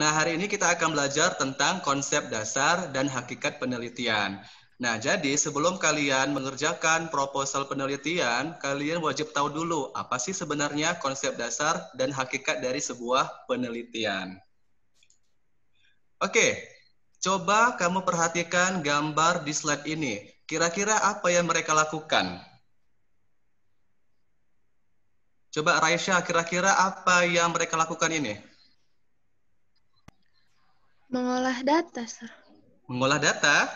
Nah, hari ini kita akan belajar tentang konsep dasar dan hakikat penelitian. Nah, jadi sebelum kalian mengerjakan proposal penelitian, kalian wajib tahu dulu apa sih sebenarnya konsep dasar dan hakikat dari sebuah penelitian. Oke, coba kamu perhatikan gambar di slide ini. Kira-kira apa yang mereka lakukan? Coba Raisya, kira-kira apa yang mereka lakukan ini? Mengolah data, sir. Mengolah data?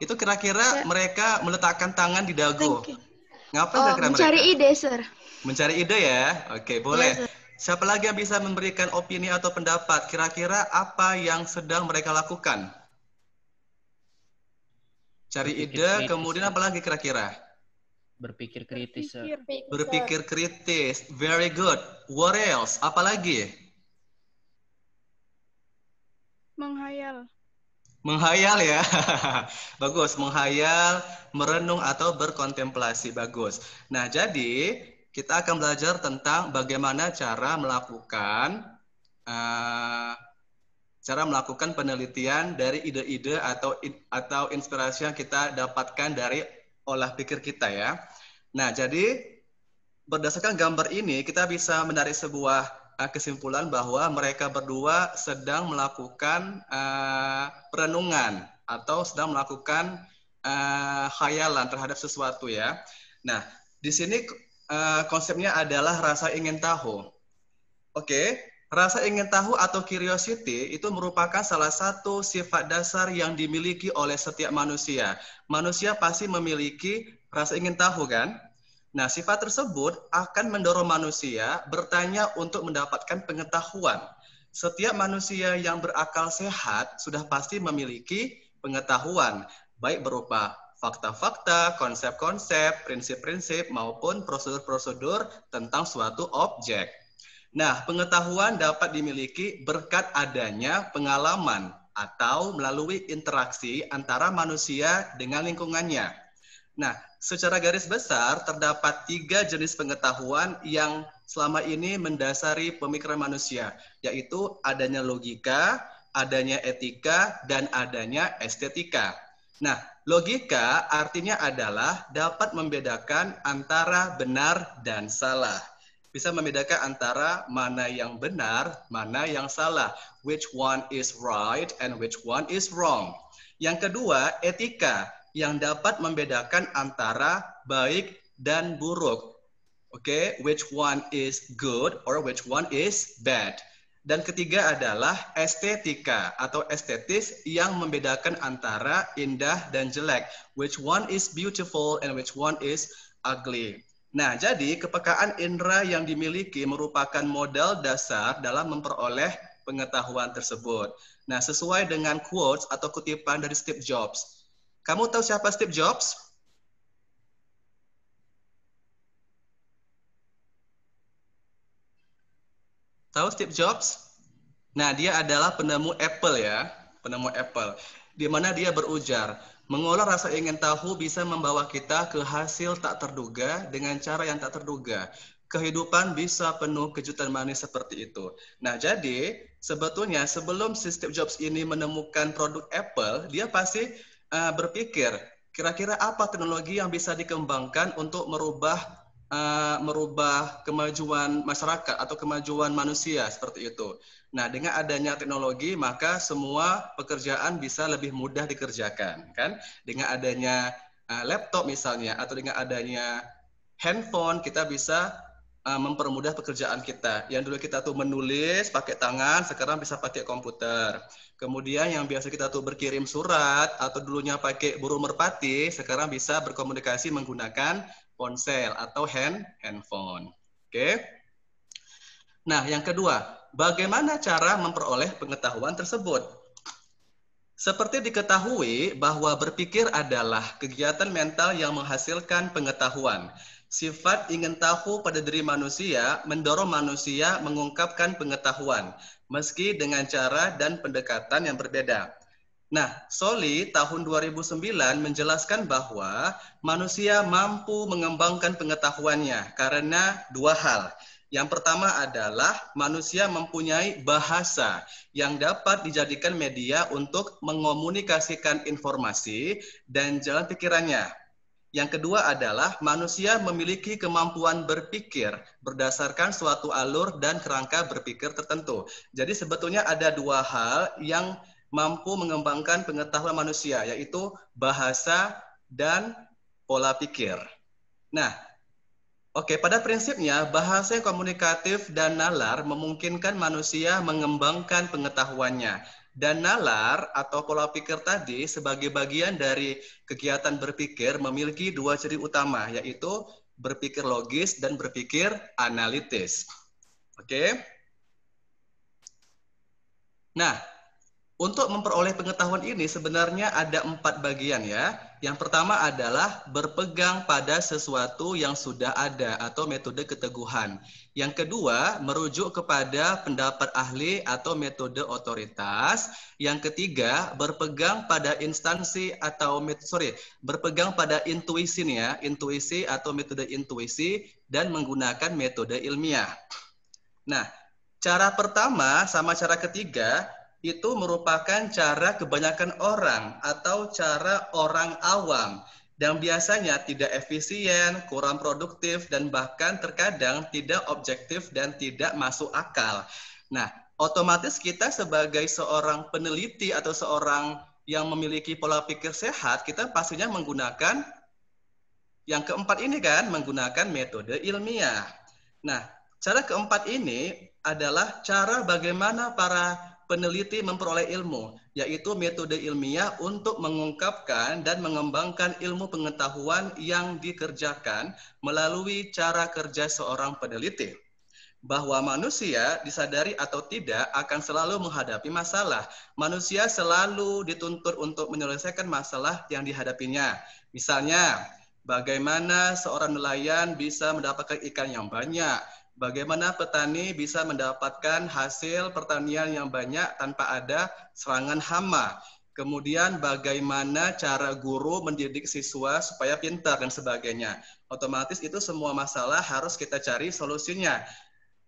Itu kira-kira ya. mereka meletakkan tangan di dago. Ngapain oh, kira-kira mencari mereka? ide, sir. Mencari ide ya? Oke, ya, boleh. Ya, Siapa lagi yang bisa memberikan opini atau pendapat? Kira-kira apa yang sedang mereka lakukan? Cari Berpikir ide, kritis, kemudian apa lagi kira-kira? Berpikir kritis. sir. Berpikir kritis. Very good. What else? Apa lagi? Menghayal. Menghayal ya. Bagus, menghayal, merenung atau berkontemplasi. Bagus. Nah, jadi kita akan belajar tentang bagaimana cara melakukan uh, cara melakukan penelitian dari ide-ide atau atau inspirasi yang kita dapatkan dari olah pikir kita ya. Nah, jadi berdasarkan gambar ini kita bisa menarik sebuah Eh, kesimpulan bahwa mereka berdua sedang melakukan uh, perenungan atau sedang melakukan uh, khayalan terhadap sesuatu ya. Nah, di sini uh, konsepnya adalah rasa ingin tahu. Oke, okay? rasa ingin tahu atau curiosity itu merupakan salah satu sifat dasar yang dimiliki oleh setiap manusia. Manusia pasti memiliki rasa ingin tahu kan? Nah, sifat tersebut akan mendorong manusia bertanya untuk mendapatkan pengetahuan. Setiap manusia yang berakal sehat sudah pasti memiliki pengetahuan, baik berupa fakta-fakta, konsep-konsep, prinsip-prinsip, maupun prosedur-prosedur tentang suatu objek. Nah, pengetahuan dapat dimiliki berkat adanya pengalaman atau melalui interaksi antara manusia dengan lingkungannya. Nah, Secara garis besar, terdapat tiga jenis pengetahuan yang selama ini mendasari pemikiran manusia, yaitu adanya logika, adanya etika, dan adanya estetika. Nah, logika artinya adalah dapat membedakan antara benar dan salah. Bisa membedakan antara mana yang benar, mana yang salah. Which one is right and which one is wrong. Yang kedua, etika yang dapat membedakan antara baik dan buruk. Oke, okay? which one is good or which one is bad. Dan ketiga adalah estetika atau estetis yang membedakan antara indah dan jelek. Which one is beautiful and which one is ugly. Nah, jadi kepekaan indera yang dimiliki merupakan modal dasar dalam memperoleh pengetahuan tersebut. Nah, sesuai dengan quotes atau kutipan dari Steve Jobs, kamu tahu siapa Steve Jobs? Tahu Steve Jobs? Nah, dia adalah penemu Apple ya, penemu Apple. Di mana dia berujar, mengolah rasa ingin tahu bisa membawa kita ke hasil tak terduga dengan cara yang tak terduga. Kehidupan bisa penuh kejutan manis seperti itu. Nah, jadi sebetulnya sebelum si Steve Jobs ini menemukan produk Apple, dia pasti uh, berpikir kira-kira apa teknologi yang bisa dikembangkan untuk merubah uh, merubah kemajuan masyarakat atau kemajuan manusia seperti itu. Nah, dengan adanya teknologi maka semua pekerjaan bisa lebih mudah dikerjakan, kan? Dengan adanya uh, laptop misalnya atau dengan adanya handphone kita bisa uh, mempermudah pekerjaan kita. Yang dulu kita tuh menulis pakai tangan, sekarang bisa pakai komputer. Kemudian yang biasa kita tuh berkirim surat atau dulunya pakai burung merpati, sekarang bisa berkomunikasi menggunakan ponsel atau hand handphone. Oke. Okay? Nah, yang kedua, bagaimana cara memperoleh pengetahuan tersebut? Seperti diketahui bahwa berpikir adalah kegiatan mental yang menghasilkan pengetahuan. Sifat ingin tahu pada diri manusia mendorong manusia mengungkapkan pengetahuan, meski dengan cara dan pendekatan yang berbeda. Nah, Soli tahun 2009 menjelaskan bahwa manusia mampu mengembangkan pengetahuannya karena dua hal. Yang pertama adalah manusia mempunyai bahasa yang dapat dijadikan media untuk mengomunikasikan informasi dan jalan pikirannya. Yang kedua adalah manusia memiliki kemampuan berpikir berdasarkan suatu alur dan kerangka berpikir tertentu. Jadi sebetulnya ada dua hal yang mampu mengembangkan pengetahuan manusia, yaitu bahasa dan pola pikir. Nah, oke, okay, pada prinsipnya bahasa yang komunikatif dan nalar memungkinkan manusia mengembangkan pengetahuannya. Dan nalar atau pola pikir tadi sebagai bagian dari kegiatan berpikir memiliki dua ciri utama, yaitu berpikir logis dan berpikir analitis. Oke? Okay? Nah, untuk memperoleh pengetahuan ini sebenarnya ada empat bagian ya. Yang pertama adalah berpegang pada sesuatu yang sudah ada atau metode keteguhan. Yang kedua, merujuk kepada pendapat ahli atau metode otoritas. Yang ketiga, berpegang pada instansi atau metode, sorry, berpegang pada intuisi ya, intuisi atau metode intuisi dan menggunakan metode ilmiah. Nah, cara pertama sama cara ketiga itu merupakan cara kebanyakan orang atau cara orang awam yang biasanya tidak efisien, kurang produktif, dan bahkan terkadang tidak objektif dan tidak masuk akal. Nah, otomatis kita sebagai seorang peneliti atau seorang yang memiliki pola pikir sehat, kita pastinya menggunakan yang keempat ini kan, menggunakan metode ilmiah. Nah, cara keempat ini adalah cara bagaimana para peneliti memperoleh ilmu, yaitu metode ilmiah untuk mengungkapkan dan mengembangkan ilmu pengetahuan yang dikerjakan melalui cara kerja seorang peneliti. Bahwa manusia disadari atau tidak akan selalu menghadapi masalah. Manusia selalu dituntut untuk menyelesaikan masalah yang dihadapinya. Misalnya, bagaimana seorang nelayan bisa mendapatkan ikan yang banyak, bagaimana petani bisa mendapatkan hasil pertanian yang banyak tanpa ada serangan hama. Kemudian bagaimana cara guru mendidik siswa supaya pintar dan sebagainya. Otomatis itu semua masalah harus kita cari solusinya.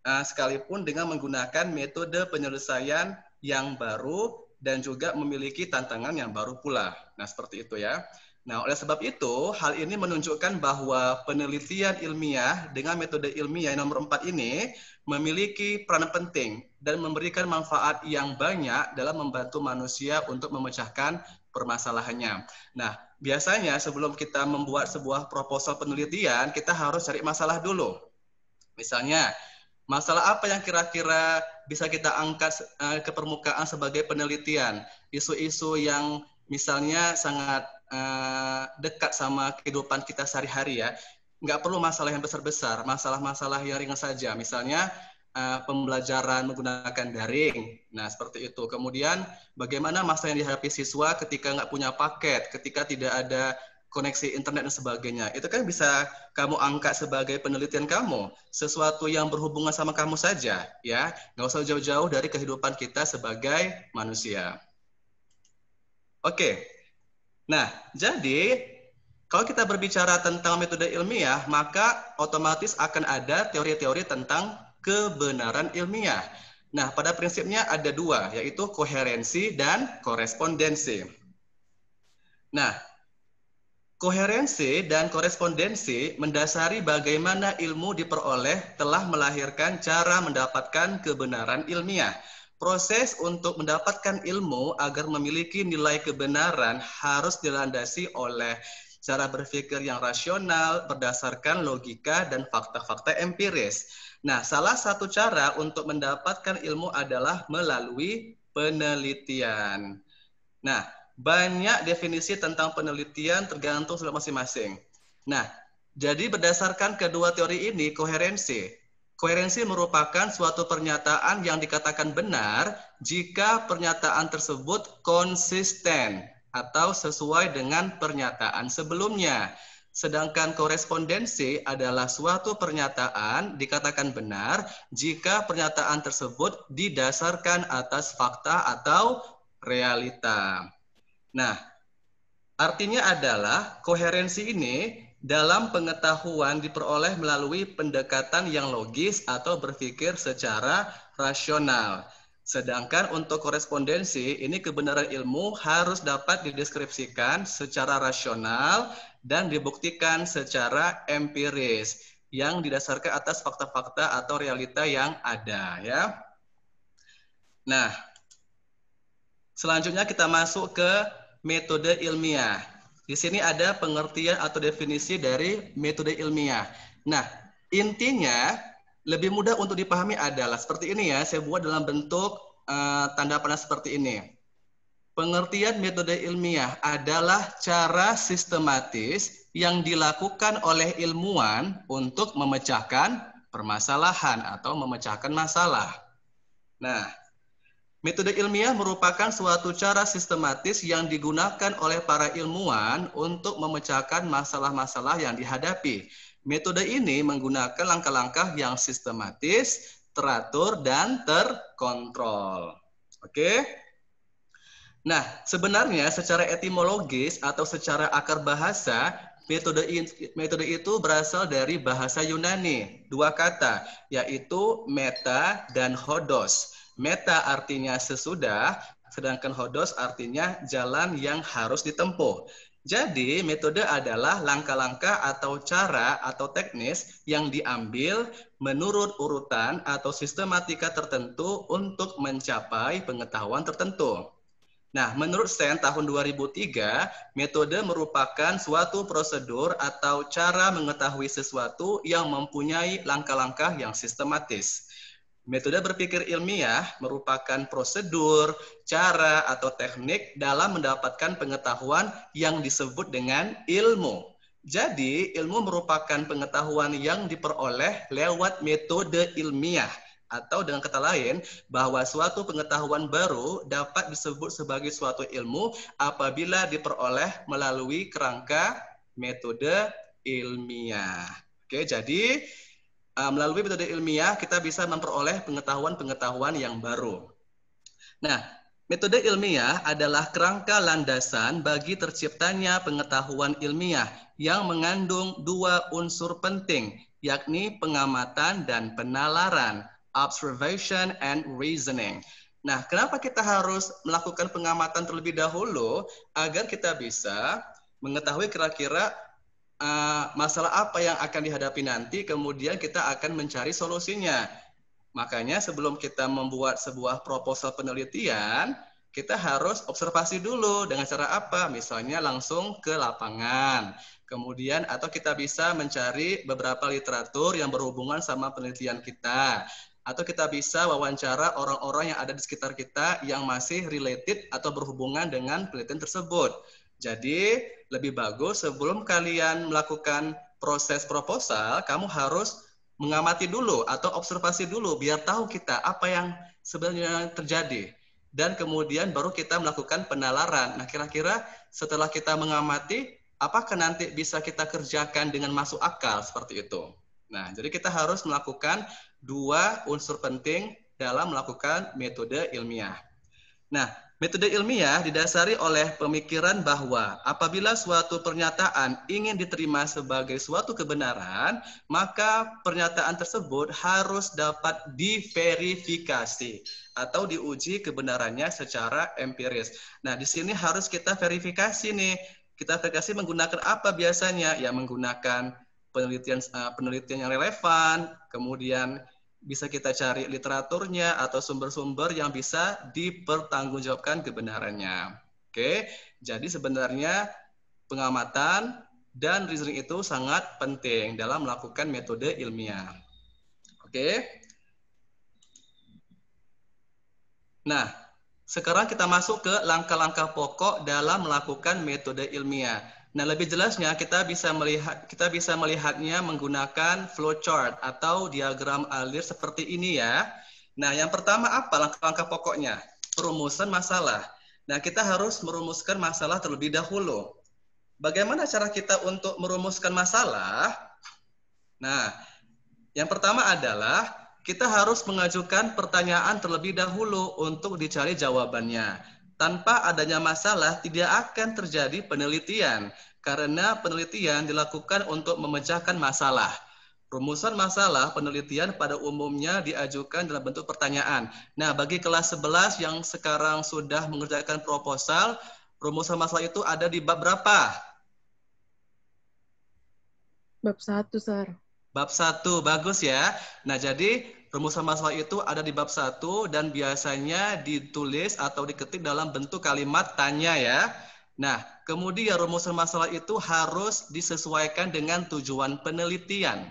Nah, sekalipun dengan menggunakan metode penyelesaian yang baru dan juga memiliki tantangan yang baru pula. Nah, seperti itu ya. Nah, oleh sebab itu, hal ini menunjukkan bahwa penelitian ilmiah dengan metode ilmiah yang nomor empat ini memiliki peran penting dan memberikan manfaat yang banyak dalam membantu manusia untuk memecahkan permasalahannya. Nah, biasanya sebelum kita membuat sebuah proposal penelitian, kita harus cari masalah dulu. Misalnya, masalah apa yang kira-kira bisa kita angkat eh, ke permukaan sebagai penelitian? Isu-isu yang misalnya sangat Eh, dekat sama kehidupan kita sehari-hari ya. Nggak perlu masalah yang besar-besar, masalah-masalah yang ringan saja. Misalnya uh, pembelajaran menggunakan daring. Nah, seperti itu. Kemudian bagaimana masalah yang dihadapi siswa ketika nggak punya paket, ketika tidak ada koneksi internet dan sebagainya. Itu kan bisa kamu angkat sebagai penelitian kamu, sesuatu yang berhubungan sama kamu saja, ya. Nggak usah jauh-jauh dari kehidupan kita sebagai manusia. Oke, Nah, jadi kalau kita berbicara tentang metode ilmiah, maka otomatis akan ada teori-teori tentang kebenaran ilmiah. Nah, pada prinsipnya ada dua, yaitu koherensi dan korespondensi. Nah, Koherensi dan korespondensi mendasari bagaimana ilmu diperoleh telah melahirkan cara mendapatkan kebenaran ilmiah. Proses untuk mendapatkan ilmu agar memiliki nilai kebenaran harus dilandasi oleh cara berpikir yang rasional berdasarkan logika dan fakta-fakta empiris. Nah, salah satu cara untuk mendapatkan ilmu adalah melalui penelitian. Nah, banyak definisi tentang penelitian tergantung sudut masing-masing. Nah, jadi berdasarkan kedua teori ini koherensi Koherensi merupakan suatu pernyataan yang dikatakan benar jika pernyataan tersebut konsisten atau sesuai dengan pernyataan sebelumnya. Sedangkan korespondensi adalah suatu pernyataan dikatakan benar jika pernyataan tersebut didasarkan atas fakta atau realita. Nah, artinya adalah koherensi ini dalam pengetahuan diperoleh melalui pendekatan yang logis atau berpikir secara rasional. Sedangkan untuk korespondensi, ini kebenaran ilmu harus dapat dideskripsikan secara rasional dan dibuktikan secara empiris yang didasarkan atas fakta-fakta atau realita yang ada ya. Nah, selanjutnya kita masuk ke metode ilmiah. Di sini ada pengertian atau definisi dari metode ilmiah. Nah, intinya lebih mudah untuk dipahami adalah seperti ini ya, saya buat dalam bentuk uh, tanda panah seperti ini. Pengertian metode ilmiah adalah cara sistematis yang dilakukan oleh ilmuwan untuk memecahkan permasalahan atau memecahkan masalah. Nah, Metode ilmiah merupakan suatu cara sistematis yang digunakan oleh para ilmuwan untuk memecahkan masalah-masalah yang dihadapi. Metode ini menggunakan langkah-langkah yang sistematis, teratur, dan terkontrol. Oke? Nah, sebenarnya secara etimologis atau secara akar bahasa, metode, metode itu berasal dari bahasa Yunani, dua kata, yaitu meta dan hodos Meta artinya sesudah, sedangkan hodos artinya jalan yang harus ditempuh. Jadi, metode adalah langkah-langkah atau cara atau teknis yang diambil menurut urutan atau sistematika tertentu untuk mencapai pengetahuan tertentu. Nah, menurut Sen tahun 2003, metode merupakan suatu prosedur atau cara mengetahui sesuatu yang mempunyai langkah-langkah yang sistematis. Metode berpikir ilmiah merupakan prosedur, cara, atau teknik dalam mendapatkan pengetahuan yang disebut dengan ilmu. Jadi, ilmu merupakan pengetahuan yang diperoleh lewat metode ilmiah. Atau dengan kata lain, bahwa suatu pengetahuan baru dapat disebut sebagai suatu ilmu apabila diperoleh melalui kerangka metode ilmiah. Oke, jadi uh, melalui metode ilmiah kita bisa memperoleh pengetahuan-pengetahuan yang baru. Nah, metode ilmiah adalah kerangka landasan bagi terciptanya pengetahuan ilmiah yang mengandung dua unsur penting, yakni pengamatan dan penalaran, observation and reasoning. Nah, kenapa kita harus melakukan pengamatan terlebih dahulu agar kita bisa mengetahui kira-kira uh, masalah apa yang akan dihadapi nanti, kemudian kita akan mencari solusinya. Makanya sebelum kita membuat sebuah proposal penelitian, kita harus observasi dulu dengan cara apa? Misalnya langsung ke lapangan. Kemudian atau kita bisa mencari beberapa literatur yang berhubungan sama penelitian kita. Atau kita bisa wawancara orang-orang yang ada di sekitar kita yang masih related atau berhubungan dengan penelitian tersebut. Jadi lebih bagus sebelum kalian melakukan proses proposal, kamu harus mengamati dulu atau observasi dulu biar tahu kita apa yang sebenarnya terjadi dan kemudian baru kita melakukan penalaran. Nah, kira-kira setelah kita mengamati apakah nanti bisa kita kerjakan dengan masuk akal seperti itu. Nah, jadi kita harus melakukan dua unsur penting dalam melakukan metode ilmiah. Nah, Metode ilmiah didasari oleh pemikiran bahwa apabila suatu pernyataan ingin diterima sebagai suatu kebenaran, maka pernyataan tersebut harus dapat diverifikasi atau diuji kebenarannya secara empiris. Nah, di sini harus kita verifikasi nih. Kita verifikasi menggunakan apa biasanya? Ya, menggunakan penelitian eh, penelitian yang relevan, kemudian bisa kita cari literaturnya atau sumber-sumber yang bisa dipertanggungjawabkan kebenarannya. Oke, jadi sebenarnya pengamatan dan reasoning itu sangat penting dalam melakukan metode ilmiah. Oke. Nah, sekarang kita masuk ke langkah-langkah pokok dalam melakukan metode ilmiah. Nah, lebih jelasnya kita bisa melihat kita bisa melihatnya menggunakan flowchart atau diagram alir seperti ini ya. Nah, yang pertama apa langkah-langkah pokoknya? Perumusan masalah. Nah, kita harus merumuskan masalah terlebih dahulu. Bagaimana cara kita untuk merumuskan masalah? Nah, yang pertama adalah kita harus mengajukan pertanyaan terlebih dahulu untuk dicari jawabannya tanpa adanya masalah tidak akan terjadi penelitian. Karena penelitian dilakukan untuk memecahkan masalah. Rumusan masalah penelitian pada umumnya diajukan dalam bentuk pertanyaan. Nah, bagi kelas 11 yang sekarang sudah mengerjakan proposal, rumusan masalah itu ada di bab berapa? Bab 1, Sar. Bab 1, bagus ya. Nah, jadi rumusan masalah itu ada di bab 1 dan biasanya ditulis atau diketik dalam bentuk kalimat tanya ya. Nah, kemudian rumusan masalah itu harus disesuaikan dengan tujuan penelitian.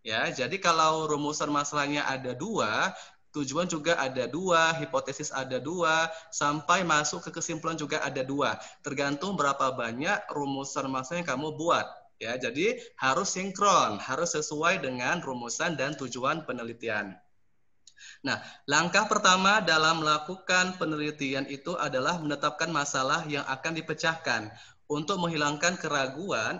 Ya, jadi kalau rumusan masalahnya ada dua, tujuan juga ada dua, hipotesis ada dua, sampai masuk ke kesimpulan juga ada dua. Tergantung berapa banyak rumusan masalah yang kamu buat. Ya, jadi harus sinkron, harus sesuai dengan rumusan dan tujuan penelitian. Nah, langkah pertama dalam melakukan penelitian itu adalah menetapkan masalah yang akan dipecahkan. Untuk menghilangkan keraguan,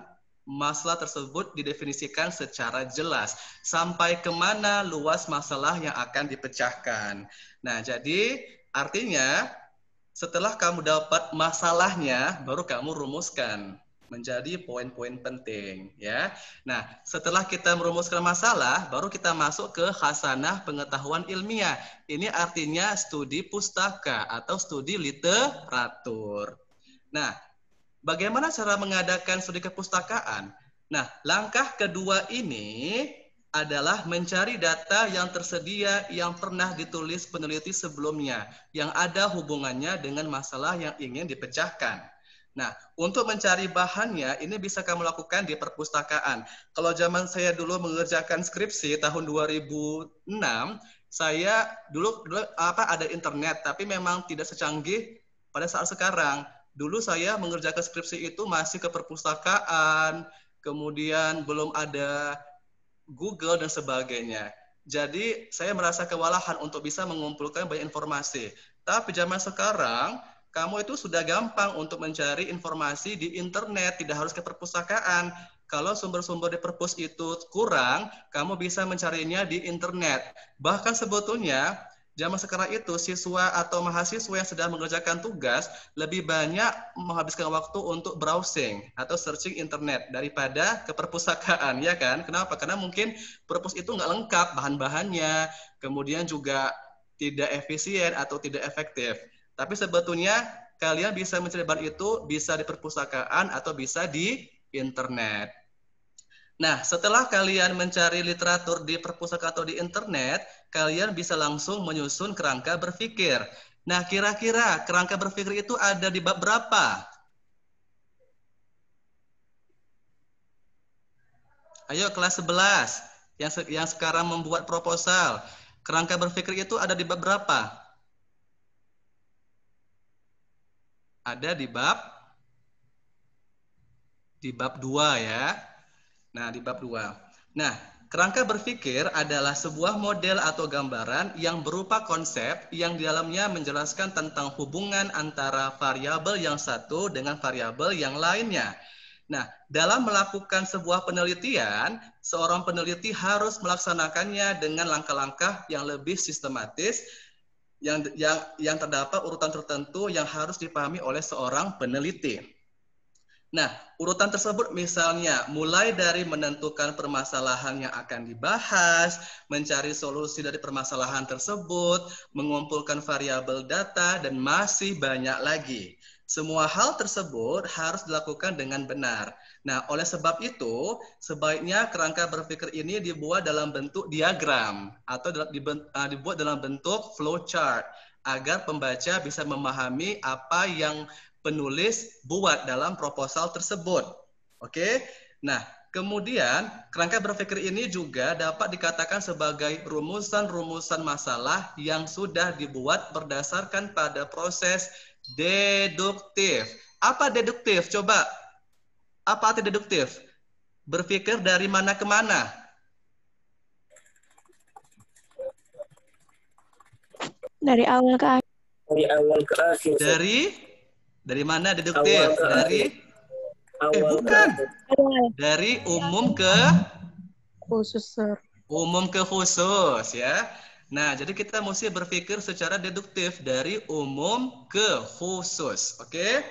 masalah tersebut didefinisikan secara jelas. Sampai kemana luas masalah yang akan dipecahkan. Nah, jadi artinya setelah kamu dapat masalahnya, baru kamu rumuskan menjadi poin-poin penting ya. Nah, setelah kita merumuskan masalah, baru kita masuk ke khasanah pengetahuan ilmiah. Ini artinya studi pustaka atau studi literatur. Nah, bagaimana cara mengadakan studi kepustakaan? Nah, langkah kedua ini adalah mencari data yang tersedia yang pernah ditulis peneliti sebelumnya yang ada hubungannya dengan masalah yang ingin dipecahkan. Nah, untuk mencari bahannya, ini bisa kamu lakukan di perpustakaan. Kalau zaman saya dulu mengerjakan skripsi tahun 2006, saya dulu, dulu apa ada internet, tapi memang tidak secanggih pada saat sekarang. Dulu saya mengerjakan skripsi itu masih ke perpustakaan, kemudian belum ada Google dan sebagainya. Jadi saya merasa kewalahan untuk bisa mengumpulkan banyak informasi. Tapi zaman sekarang kamu itu sudah gampang untuk mencari informasi di internet, tidak harus ke perpustakaan. Kalau sumber-sumber di perpus itu kurang, kamu bisa mencarinya di internet. Bahkan sebetulnya zaman sekarang itu siswa atau mahasiswa yang sedang mengerjakan tugas lebih banyak menghabiskan waktu untuk browsing atau searching internet daripada ke perpustakaan ya kan kenapa karena mungkin perpus itu nggak lengkap bahan-bahannya kemudian juga tidak efisien atau tidak efektif tapi sebetulnya kalian bisa mencari bar itu bisa di perpustakaan atau bisa di internet. Nah, setelah kalian mencari literatur di perpustakaan atau di internet, kalian bisa langsung menyusun kerangka berpikir. Nah, kira-kira kerangka berpikir itu ada di bab berapa? Ayo kelas 11 yang yang sekarang membuat proposal. Kerangka berpikir itu ada di bab berapa? ada di bab di bab 2 ya. Nah, di bab 2. Nah, kerangka berpikir adalah sebuah model atau gambaran yang berupa konsep yang di dalamnya menjelaskan tentang hubungan antara variabel yang satu dengan variabel yang lainnya. Nah, dalam melakukan sebuah penelitian, seorang peneliti harus melaksanakannya dengan langkah-langkah yang lebih sistematis yang yang yang terdapat urutan tertentu yang harus dipahami oleh seorang peneliti. Nah, urutan tersebut misalnya mulai dari menentukan permasalahan yang akan dibahas, mencari solusi dari permasalahan tersebut, mengumpulkan variabel data dan masih banyak lagi. Semua hal tersebut harus dilakukan dengan benar Nah, oleh sebab itu, sebaiknya kerangka berpikir ini dibuat dalam bentuk diagram atau ah, dibuat dalam bentuk flowchart agar pembaca bisa memahami apa yang penulis buat dalam proposal tersebut. Oke? Nah, kemudian kerangka berpikir ini juga dapat dikatakan sebagai rumusan-rumusan masalah yang sudah dibuat berdasarkan pada proses deduktif. Apa deduktif? Coba apa arti deduktif? Berpikir dari mana ke mana. Dari awal ke akhir. Dari awal ke akhir. Dari dari mana deduktif? Awal dari eh, awal eh bukan. Awal. Dari umum ke khusus. Sir. Umum ke khusus ya. Nah, jadi kita mesti berpikir secara deduktif dari umum ke khusus, oke? Okay?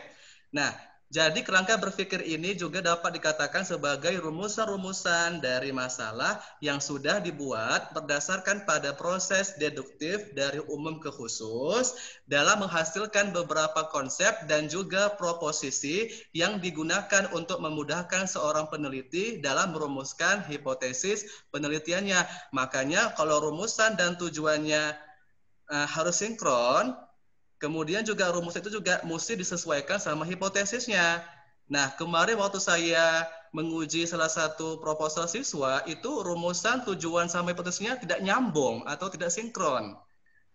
Nah, jadi kerangka berpikir ini juga dapat dikatakan sebagai rumusan-rumusan dari masalah yang sudah dibuat berdasarkan pada proses deduktif dari umum ke khusus dalam menghasilkan beberapa konsep dan juga proposisi yang digunakan untuk memudahkan seorang peneliti dalam merumuskan hipotesis penelitiannya. Makanya kalau rumusan dan tujuannya eh, harus sinkron, Kemudian juga rumus itu juga mesti disesuaikan sama hipotesisnya. Nah, kemarin waktu saya menguji salah satu proposal siswa, itu rumusan tujuan sama hipotesisnya tidak nyambung atau tidak sinkron.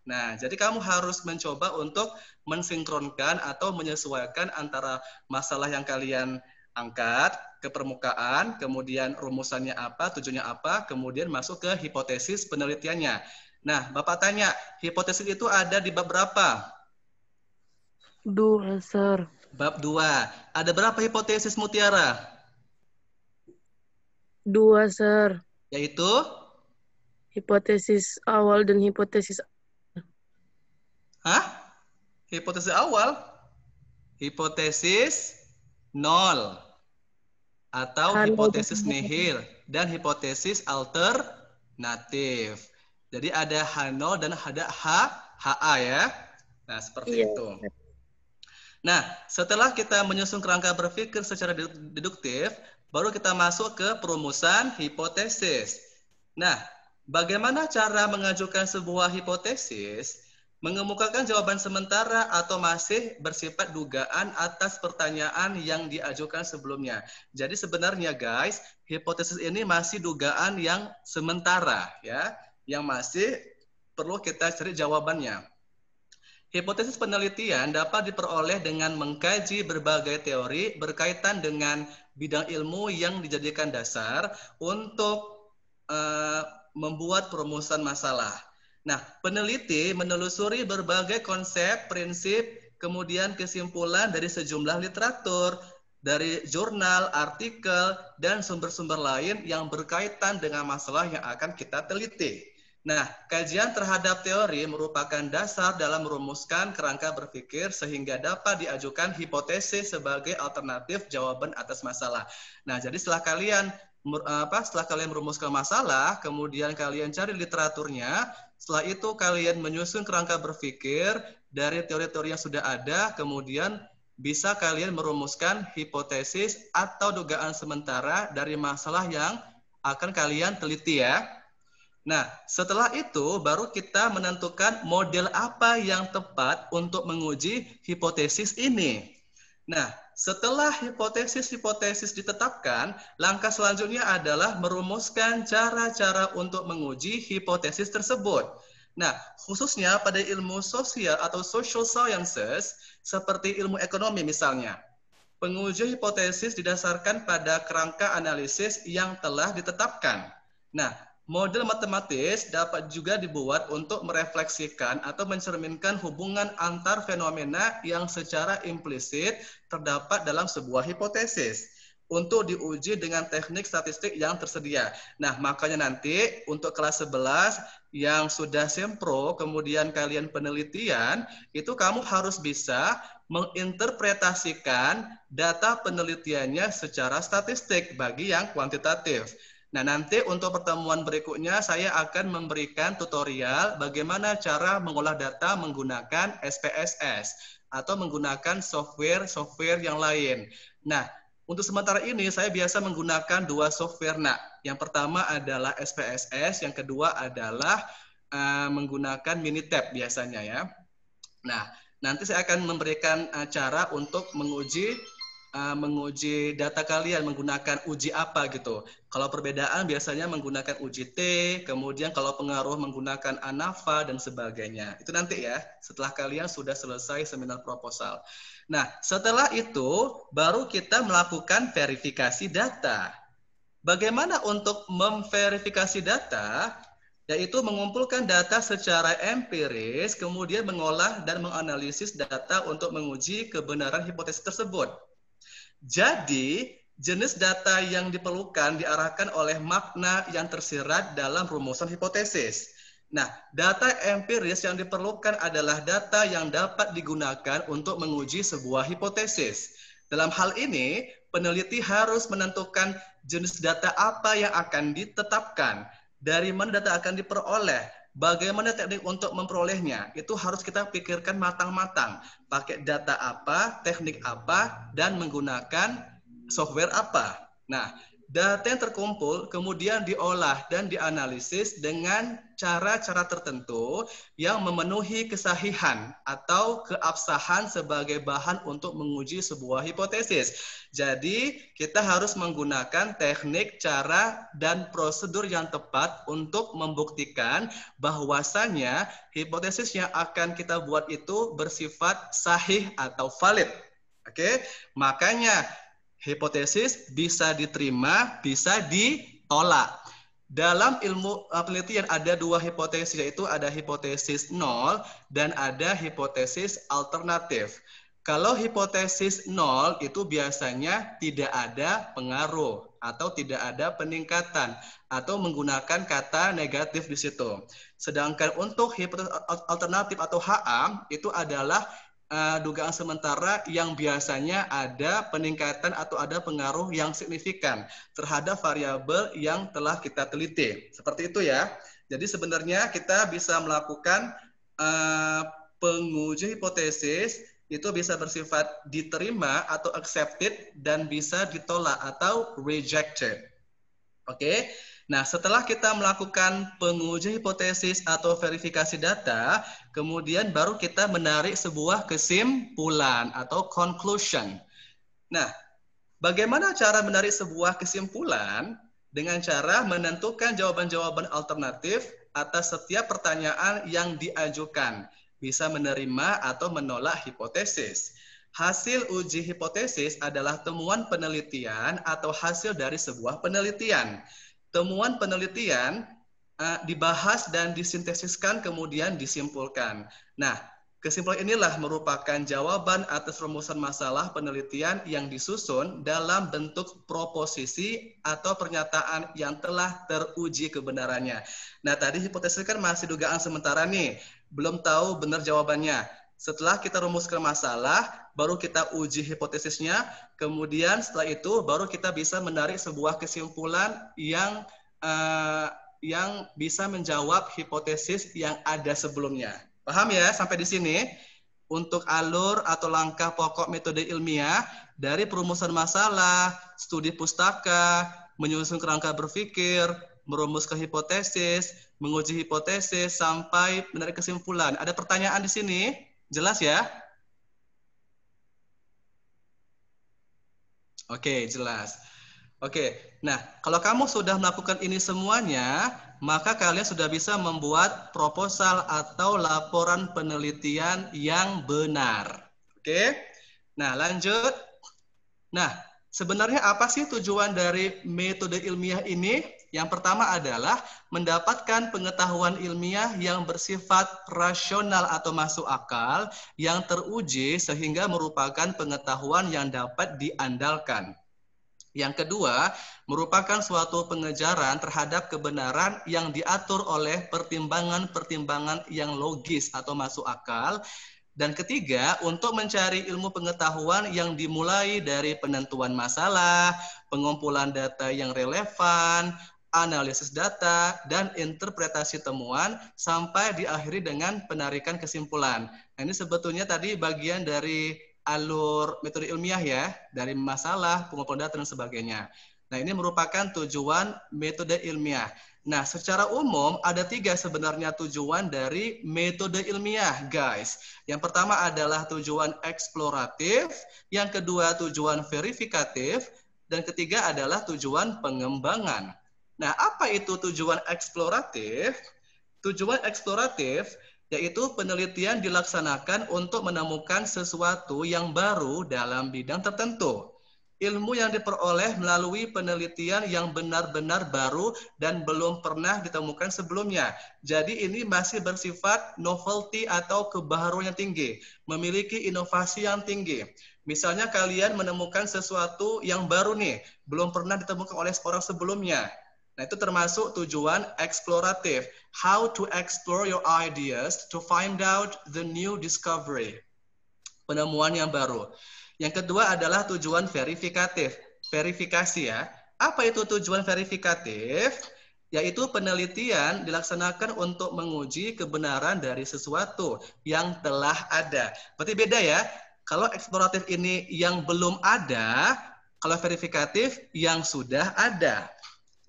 Nah, jadi kamu harus mencoba untuk mensinkronkan atau menyesuaikan antara masalah yang kalian angkat ke permukaan, kemudian rumusannya apa, tujuannya apa, kemudian masuk ke hipotesis penelitiannya. Nah, Bapak tanya, hipotesis itu ada di bab berapa? Dua, Sir. Bab dua, Ada berapa hipotesis mutiara? Dua, Sir. Yaitu? Hipotesis awal dan hipotesis Hah? Hipotesis awal? Hipotesis nol atau hipotesis nihil dan hipotesis alternatif. Jadi ada H0 dan ada H HA ya. Nah, seperti iya. itu. Nah, setelah kita menyusun kerangka berpikir secara deduktif, baru kita masuk ke perumusan hipotesis. Nah, bagaimana cara mengajukan sebuah hipotesis? Mengemukakan jawaban sementara atau masih bersifat dugaan atas pertanyaan yang diajukan sebelumnya. Jadi sebenarnya guys, hipotesis ini masih dugaan yang sementara ya, yang masih perlu kita cari jawabannya. Hipotesis penelitian dapat diperoleh dengan mengkaji berbagai teori berkaitan dengan bidang ilmu yang dijadikan dasar untuk uh, membuat perumusan masalah. Nah, peneliti menelusuri berbagai konsep, prinsip, kemudian kesimpulan dari sejumlah literatur, dari jurnal, artikel, dan sumber-sumber lain yang berkaitan dengan masalah yang akan kita teliti. Nah, kajian terhadap teori merupakan dasar dalam merumuskan kerangka berpikir sehingga dapat diajukan hipotesis sebagai alternatif jawaban atas masalah. Nah, jadi setelah kalian apa setelah kalian merumuskan masalah, kemudian kalian cari literaturnya, setelah itu kalian menyusun kerangka berpikir dari teori-teori yang sudah ada, kemudian bisa kalian merumuskan hipotesis atau dugaan sementara dari masalah yang akan kalian teliti ya. Nah, setelah itu baru kita menentukan model apa yang tepat untuk menguji hipotesis ini. Nah, setelah hipotesis-hipotesis ditetapkan, langkah selanjutnya adalah merumuskan cara-cara untuk menguji hipotesis tersebut. Nah, khususnya pada ilmu sosial atau social sciences seperti ilmu ekonomi misalnya. Penguji hipotesis didasarkan pada kerangka analisis yang telah ditetapkan. Nah, Model matematis dapat juga dibuat untuk merefleksikan atau mencerminkan hubungan antar fenomena yang secara implisit terdapat dalam sebuah hipotesis untuk diuji dengan teknik statistik yang tersedia. Nah, makanya nanti untuk kelas 11 yang sudah sempro, kemudian kalian penelitian, itu kamu harus bisa menginterpretasikan data penelitiannya secara statistik bagi yang kuantitatif. Nah, nanti untuk pertemuan berikutnya saya akan memberikan tutorial bagaimana cara mengolah data menggunakan SPSS atau menggunakan software-software yang lain. Nah, untuk sementara ini saya biasa menggunakan dua software. Nah, yang pertama adalah SPSS, yang kedua adalah uh, menggunakan Minitab biasanya ya. Nah, nanti saya akan memberikan uh, cara untuk menguji eh, menguji data kalian menggunakan uji apa gitu. Kalau perbedaan biasanya menggunakan UJT, kemudian kalau pengaruh menggunakan ANAFA dan sebagainya. Itu nanti ya, setelah kalian sudah selesai seminar proposal. Nah, setelah itu baru kita melakukan verifikasi data. Bagaimana untuk memverifikasi data? Yaitu mengumpulkan data secara empiris, kemudian mengolah dan menganalisis data untuk menguji kebenaran hipotesis tersebut. Jadi, jenis data yang diperlukan diarahkan oleh makna yang tersirat dalam rumusan hipotesis. Nah, data empiris yang diperlukan adalah data yang dapat digunakan untuk menguji sebuah hipotesis. Dalam hal ini, peneliti harus menentukan jenis data apa yang akan ditetapkan, dari mana data akan diperoleh, bagaimana teknik untuk memperolehnya. Itu harus kita pikirkan matang-matang, pakai data apa, teknik apa, dan menggunakan software apa. Nah, data yang terkumpul kemudian diolah dan dianalisis dengan cara-cara tertentu yang memenuhi kesahihan atau keabsahan sebagai bahan untuk menguji sebuah hipotesis. Jadi, kita harus menggunakan teknik, cara, dan prosedur yang tepat untuk membuktikan bahwasannya hipotesis yang akan kita buat itu bersifat sahih atau valid. Oke, okay? makanya Hipotesis bisa diterima, bisa ditolak. Dalam ilmu eh, penelitian ada dua hipotesis yaitu ada hipotesis nol dan ada hipotesis alternatif. Kalau hipotesis nol itu biasanya tidak ada pengaruh atau tidak ada peningkatan atau menggunakan kata negatif di situ. Sedangkan untuk hipotesis alternatif atau HA itu adalah uh, dugaan sementara yang biasanya ada peningkatan atau ada pengaruh yang signifikan terhadap variabel yang telah kita teliti. Seperti itu ya. Jadi sebenarnya kita bisa melakukan uh, penguji hipotesis itu bisa bersifat diterima atau accepted dan bisa ditolak atau rejected. Oke. Okay? Nah, setelah kita melakukan penguji hipotesis atau verifikasi data, kemudian baru kita menarik sebuah kesimpulan atau conclusion. Nah, bagaimana cara menarik sebuah kesimpulan dengan cara menentukan jawaban-jawaban alternatif atas setiap pertanyaan yang diajukan, bisa menerima atau menolak hipotesis. Hasil uji hipotesis adalah temuan penelitian atau hasil dari sebuah penelitian temuan penelitian uh, dibahas dan disintesiskan kemudian disimpulkan. Nah, kesimpulan inilah merupakan jawaban atas rumusan masalah penelitian yang disusun dalam bentuk proposisi atau pernyataan yang telah teruji kebenarannya. Nah, tadi hipotesis kan masih dugaan sementara nih, belum tahu benar jawabannya. Setelah kita rumuskan masalah, baru kita uji hipotesisnya. Kemudian setelah itu baru kita bisa menarik sebuah kesimpulan yang uh, yang bisa menjawab hipotesis yang ada sebelumnya. Paham ya sampai di sini? Untuk alur atau langkah pokok metode ilmiah dari perumusan masalah, studi pustaka, menyusun kerangka berpikir, merumuskan hipotesis, menguji hipotesis sampai menarik kesimpulan. Ada pertanyaan di sini? Jelas ya? Oke, jelas. Oke, nah kalau kamu sudah melakukan ini semuanya, maka kalian sudah bisa membuat proposal atau laporan penelitian yang benar. Oke, nah lanjut. Nah, sebenarnya apa sih tujuan dari metode ilmiah ini? Yang pertama adalah mendapatkan pengetahuan ilmiah yang bersifat rasional atau masuk akal yang teruji sehingga merupakan pengetahuan yang dapat diandalkan. Yang kedua, merupakan suatu pengejaran terhadap kebenaran yang diatur oleh pertimbangan-pertimbangan yang logis atau masuk akal dan ketiga, untuk mencari ilmu pengetahuan yang dimulai dari penentuan masalah, pengumpulan data yang relevan, analisis data, dan interpretasi temuan sampai diakhiri dengan penarikan kesimpulan. Nah, ini sebetulnya tadi bagian dari alur metode ilmiah ya, dari masalah, pengumpulan data, dan sebagainya. Nah, ini merupakan tujuan metode ilmiah. Nah, secara umum ada tiga sebenarnya tujuan dari metode ilmiah, guys. Yang pertama adalah tujuan eksploratif, yang kedua tujuan verifikatif, dan ketiga adalah tujuan pengembangan. Nah, apa itu tujuan eksploratif? Tujuan eksploratif yaitu penelitian dilaksanakan untuk menemukan sesuatu yang baru dalam bidang tertentu. Ilmu yang diperoleh melalui penelitian yang benar-benar baru dan belum pernah ditemukan sebelumnya. Jadi ini masih bersifat novelty atau kebaharuan yang tinggi, memiliki inovasi yang tinggi. Misalnya kalian menemukan sesuatu yang baru nih, belum pernah ditemukan oleh seorang sebelumnya Nah, itu termasuk tujuan eksploratif. How to explore your ideas to find out the new discovery. Penemuan yang baru. Yang kedua adalah tujuan verifikatif. Verifikasi ya. Apa itu tujuan verifikatif? Yaitu penelitian dilaksanakan untuk menguji kebenaran dari sesuatu yang telah ada. Berarti beda ya. Kalau eksploratif ini yang belum ada, kalau verifikatif yang sudah ada.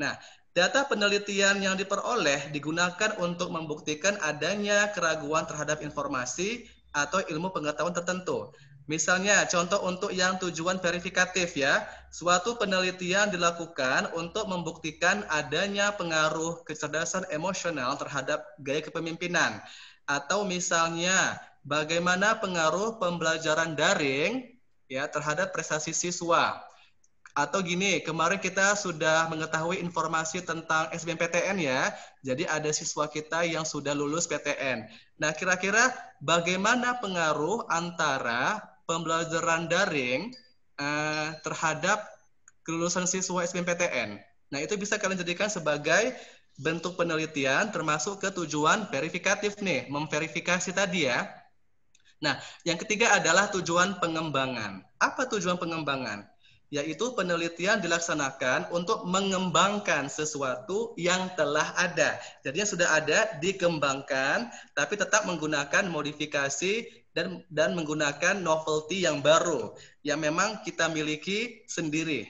Nah, Data penelitian yang diperoleh digunakan untuk membuktikan adanya keraguan terhadap informasi atau ilmu pengetahuan tertentu. Misalnya, contoh untuk yang tujuan verifikatif ya, suatu penelitian dilakukan untuk membuktikan adanya pengaruh kecerdasan emosional terhadap gaya kepemimpinan. Atau misalnya, bagaimana pengaruh pembelajaran daring ya terhadap prestasi siswa atau gini, kemarin kita sudah mengetahui informasi tentang SBMPTN ya. Jadi ada siswa kita yang sudah lulus PTN. Nah, kira-kira bagaimana pengaruh antara pembelajaran daring eh, terhadap kelulusan siswa SBMPTN? Nah, itu bisa kalian jadikan sebagai bentuk penelitian termasuk ke tujuan verifikatif nih, memverifikasi tadi ya. Nah, yang ketiga adalah tujuan pengembangan. Apa tujuan pengembangan? yaitu penelitian dilaksanakan untuk mengembangkan sesuatu yang telah ada. Jadinya sudah ada, dikembangkan, tapi tetap menggunakan modifikasi dan dan menggunakan novelty yang baru yang memang kita miliki sendiri.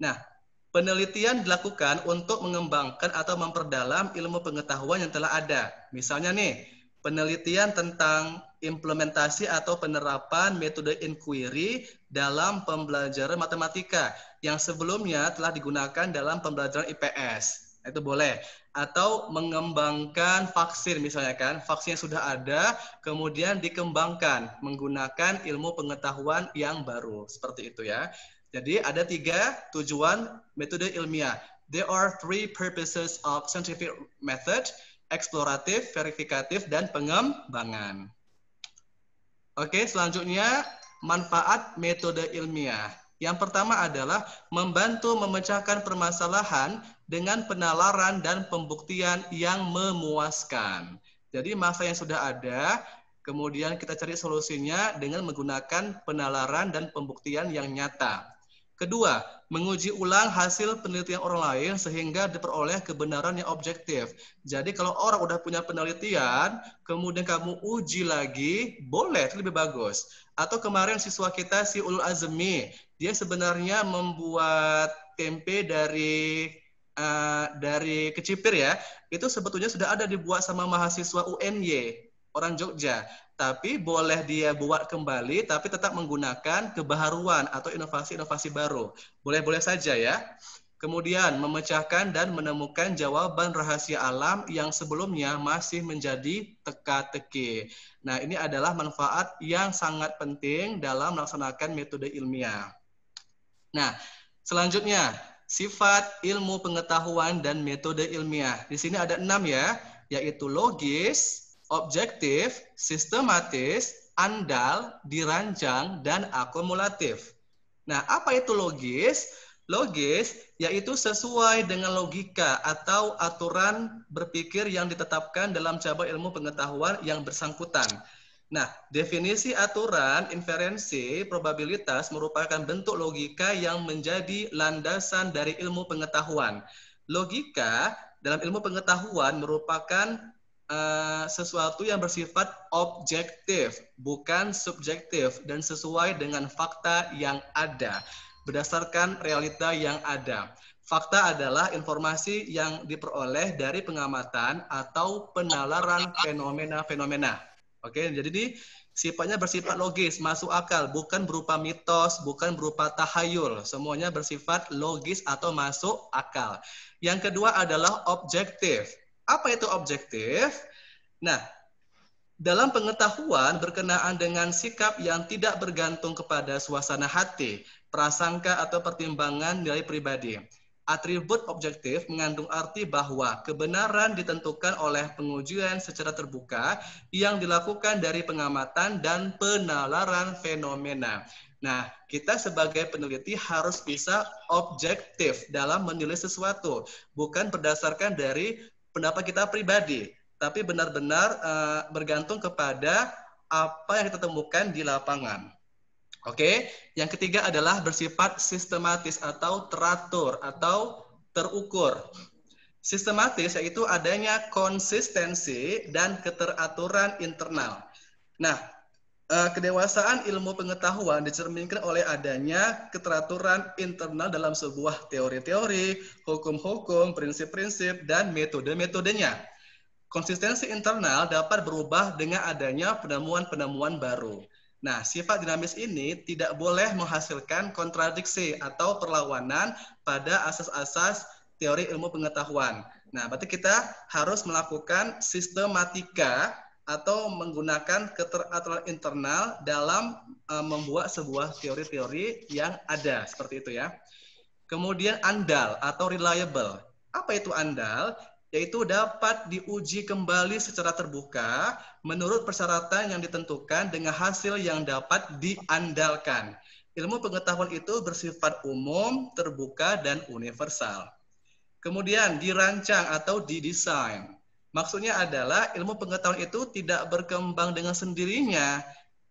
Nah, penelitian dilakukan untuk mengembangkan atau memperdalam ilmu pengetahuan yang telah ada. Misalnya nih, penelitian tentang implementasi atau penerapan metode inquiry dalam pembelajaran matematika yang sebelumnya telah digunakan dalam pembelajaran IPS. Nah, itu boleh. Atau mengembangkan vaksin misalnya kan, vaksin yang sudah ada kemudian dikembangkan menggunakan ilmu pengetahuan yang baru. Seperti itu ya. Jadi ada tiga tujuan metode ilmiah. There are three purposes of scientific method, eksploratif, verifikatif, dan pengembangan. Oke, selanjutnya manfaat metode ilmiah. Yang pertama adalah membantu memecahkan permasalahan dengan penalaran dan pembuktian yang memuaskan. Jadi masa yang sudah ada, kemudian kita cari solusinya dengan menggunakan penalaran dan pembuktian yang nyata. Kedua, menguji ulang hasil penelitian orang lain sehingga diperoleh kebenaran yang objektif. Jadi kalau orang udah punya penelitian, kemudian kamu uji lagi, boleh, itu lebih bagus. Atau kemarin siswa kita si Ulul Azmi, dia sebenarnya membuat tempe dari uh, dari kecipir ya. Itu sebetulnya sudah ada dibuat sama mahasiswa UNY orang Jogja tapi boleh dia buat kembali tapi tetap menggunakan kebaharuan atau inovasi-inovasi baru. Boleh-boleh saja ya. Kemudian memecahkan dan menemukan jawaban rahasia alam yang sebelumnya masih menjadi teka-teki. Nah, ini adalah manfaat yang sangat penting dalam melaksanakan metode ilmiah. Nah, selanjutnya sifat ilmu pengetahuan dan metode ilmiah. Di sini ada enam ya, yaitu logis, objektif, sistematis, andal, dirancang, dan akumulatif. Nah, apa itu logis? Logis yaitu sesuai dengan logika atau aturan berpikir yang ditetapkan dalam cabang ilmu pengetahuan yang bersangkutan. Nah, definisi aturan, inferensi, probabilitas merupakan bentuk logika yang menjadi landasan dari ilmu pengetahuan. Logika dalam ilmu pengetahuan merupakan uh, sesuatu yang bersifat objektif, bukan subjektif, dan sesuai dengan fakta yang ada, berdasarkan realita yang ada. Fakta adalah informasi yang diperoleh dari pengamatan atau penalaran fenomena-fenomena. Oke, jadi ini sifatnya bersifat logis, masuk akal, bukan berupa mitos, bukan berupa tahayul. Semuanya bersifat logis atau masuk akal. Yang kedua adalah objektif apa itu objektif? Nah, dalam pengetahuan berkenaan dengan sikap yang tidak bergantung kepada suasana hati, prasangka atau pertimbangan nilai pribadi. Atribut objektif mengandung arti bahwa kebenaran ditentukan oleh pengujian secara terbuka yang dilakukan dari pengamatan dan penalaran fenomena. Nah, kita sebagai peneliti harus bisa objektif dalam menilai sesuatu, bukan berdasarkan dari pendapat kita pribadi, tapi benar-benar uh, bergantung kepada apa yang kita temukan di lapangan. Oke, okay? yang ketiga adalah bersifat sistematis atau teratur atau terukur. Sistematis yaitu adanya konsistensi dan keteraturan internal. Nah, Uh, kedewasaan ilmu pengetahuan dicerminkan oleh adanya keteraturan internal dalam sebuah teori-teori, hukum-hukum, prinsip-prinsip, dan metode-metodenya. Konsistensi internal dapat berubah dengan adanya penemuan-penemuan baru. Nah, sifat dinamis ini tidak boleh menghasilkan kontradiksi atau perlawanan pada asas-asas teori ilmu pengetahuan. Nah, berarti kita harus melakukan sistematika atau menggunakan keteraturan internal dalam uh, membuat sebuah teori-teori yang ada seperti itu ya. Kemudian andal atau reliable. Apa itu andal? Yaitu dapat diuji kembali secara terbuka menurut persyaratan yang ditentukan dengan hasil yang dapat diandalkan. Ilmu pengetahuan itu bersifat umum, terbuka, dan universal. Kemudian dirancang atau didesain Maksudnya adalah ilmu pengetahuan itu tidak berkembang dengan sendirinya,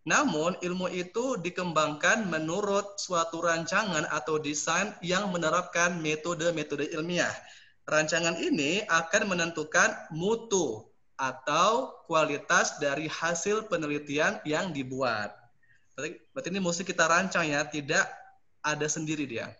namun ilmu itu dikembangkan menurut suatu rancangan atau desain yang menerapkan metode-metode ilmiah. Rancangan ini akan menentukan mutu atau kualitas dari hasil penelitian yang dibuat. Berarti, ini mesti kita rancang ya, tidak ada sendiri dia.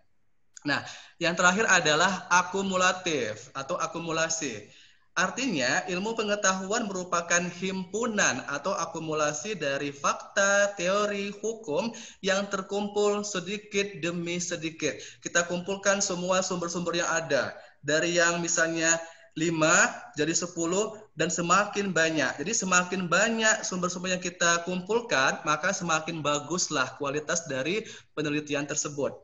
Nah, yang terakhir adalah akumulatif atau akumulasi. Artinya, ilmu pengetahuan merupakan himpunan atau akumulasi dari fakta, teori, hukum yang terkumpul sedikit demi sedikit. Kita kumpulkan semua sumber-sumber yang ada. Dari yang misalnya 5 jadi 10 dan semakin banyak. Jadi semakin banyak sumber-sumber yang kita kumpulkan, maka semakin baguslah kualitas dari penelitian tersebut.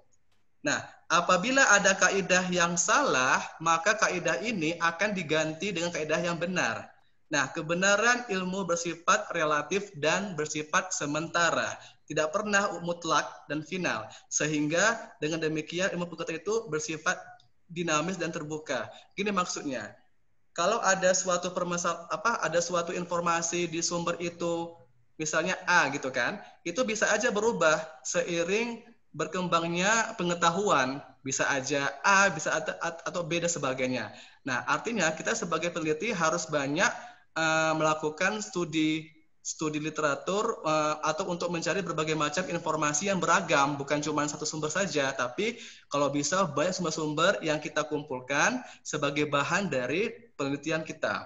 Nah, apabila ada kaidah yang salah, maka kaidah ini akan diganti dengan kaidah yang benar. Nah, kebenaran ilmu bersifat relatif dan bersifat sementara, tidak pernah mutlak dan final. Sehingga dengan demikian ilmu pengetahuan itu bersifat dinamis dan terbuka. Gini maksudnya. Kalau ada suatu permasal apa ada suatu informasi di sumber itu misalnya A gitu kan, itu bisa aja berubah seiring berkembangnya pengetahuan bisa aja A bisa atau B dan sebagainya. Nah artinya kita sebagai peneliti harus banyak uh, melakukan studi studi literatur uh, atau untuk mencari berbagai macam informasi yang beragam bukan cuma satu sumber saja tapi kalau bisa banyak sumber-sumber yang kita kumpulkan sebagai bahan dari penelitian kita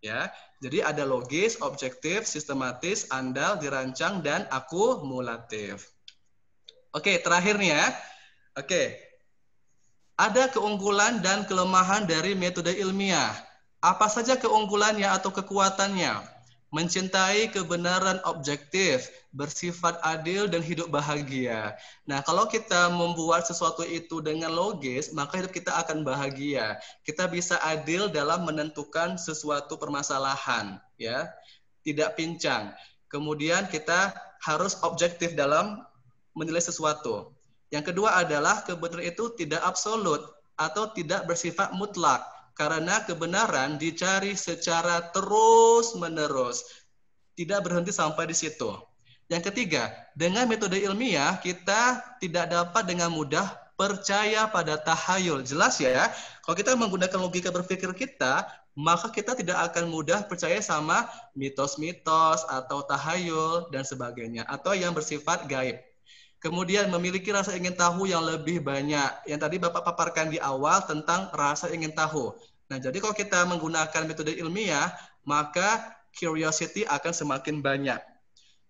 ya jadi ada logis, objektif, sistematis, andal, dirancang dan akumulatif. Oke, terakhir nih ya. Oke. Ada keunggulan dan kelemahan dari metode ilmiah. Apa saja keunggulannya atau kekuatannya? Mencintai kebenaran objektif, bersifat adil dan hidup bahagia. Nah, kalau kita membuat sesuatu itu dengan logis, maka hidup kita akan bahagia. Kita bisa adil dalam menentukan sesuatu permasalahan, ya. Tidak pincang. Kemudian kita harus objektif dalam menilai sesuatu. Yang kedua adalah kebenaran itu tidak absolut atau tidak bersifat mutlak karena kebenaran dicari secara terus-menerus, tidak berhenti sampai di situ. Yang ketiga, dengan metode ilmiah kita tidak dapat dengan mudah percaya pada tahayul. Jelas ya, kalau kita menggunakan logika berpikir kita, maka kita tidak akan mudah percaya sama mitos-mitos atau tahayul dan sebagainya atau yang bersifat gaib. Kemudian memiliki rasa ingin tahu yang lebih banyak. Yang tadi Bapak paparkan di awal tentang rasa ingin tahu. Nah, jadi kalau kita menggunakan metode ilmiah, maka curiosity akan semakin banyak.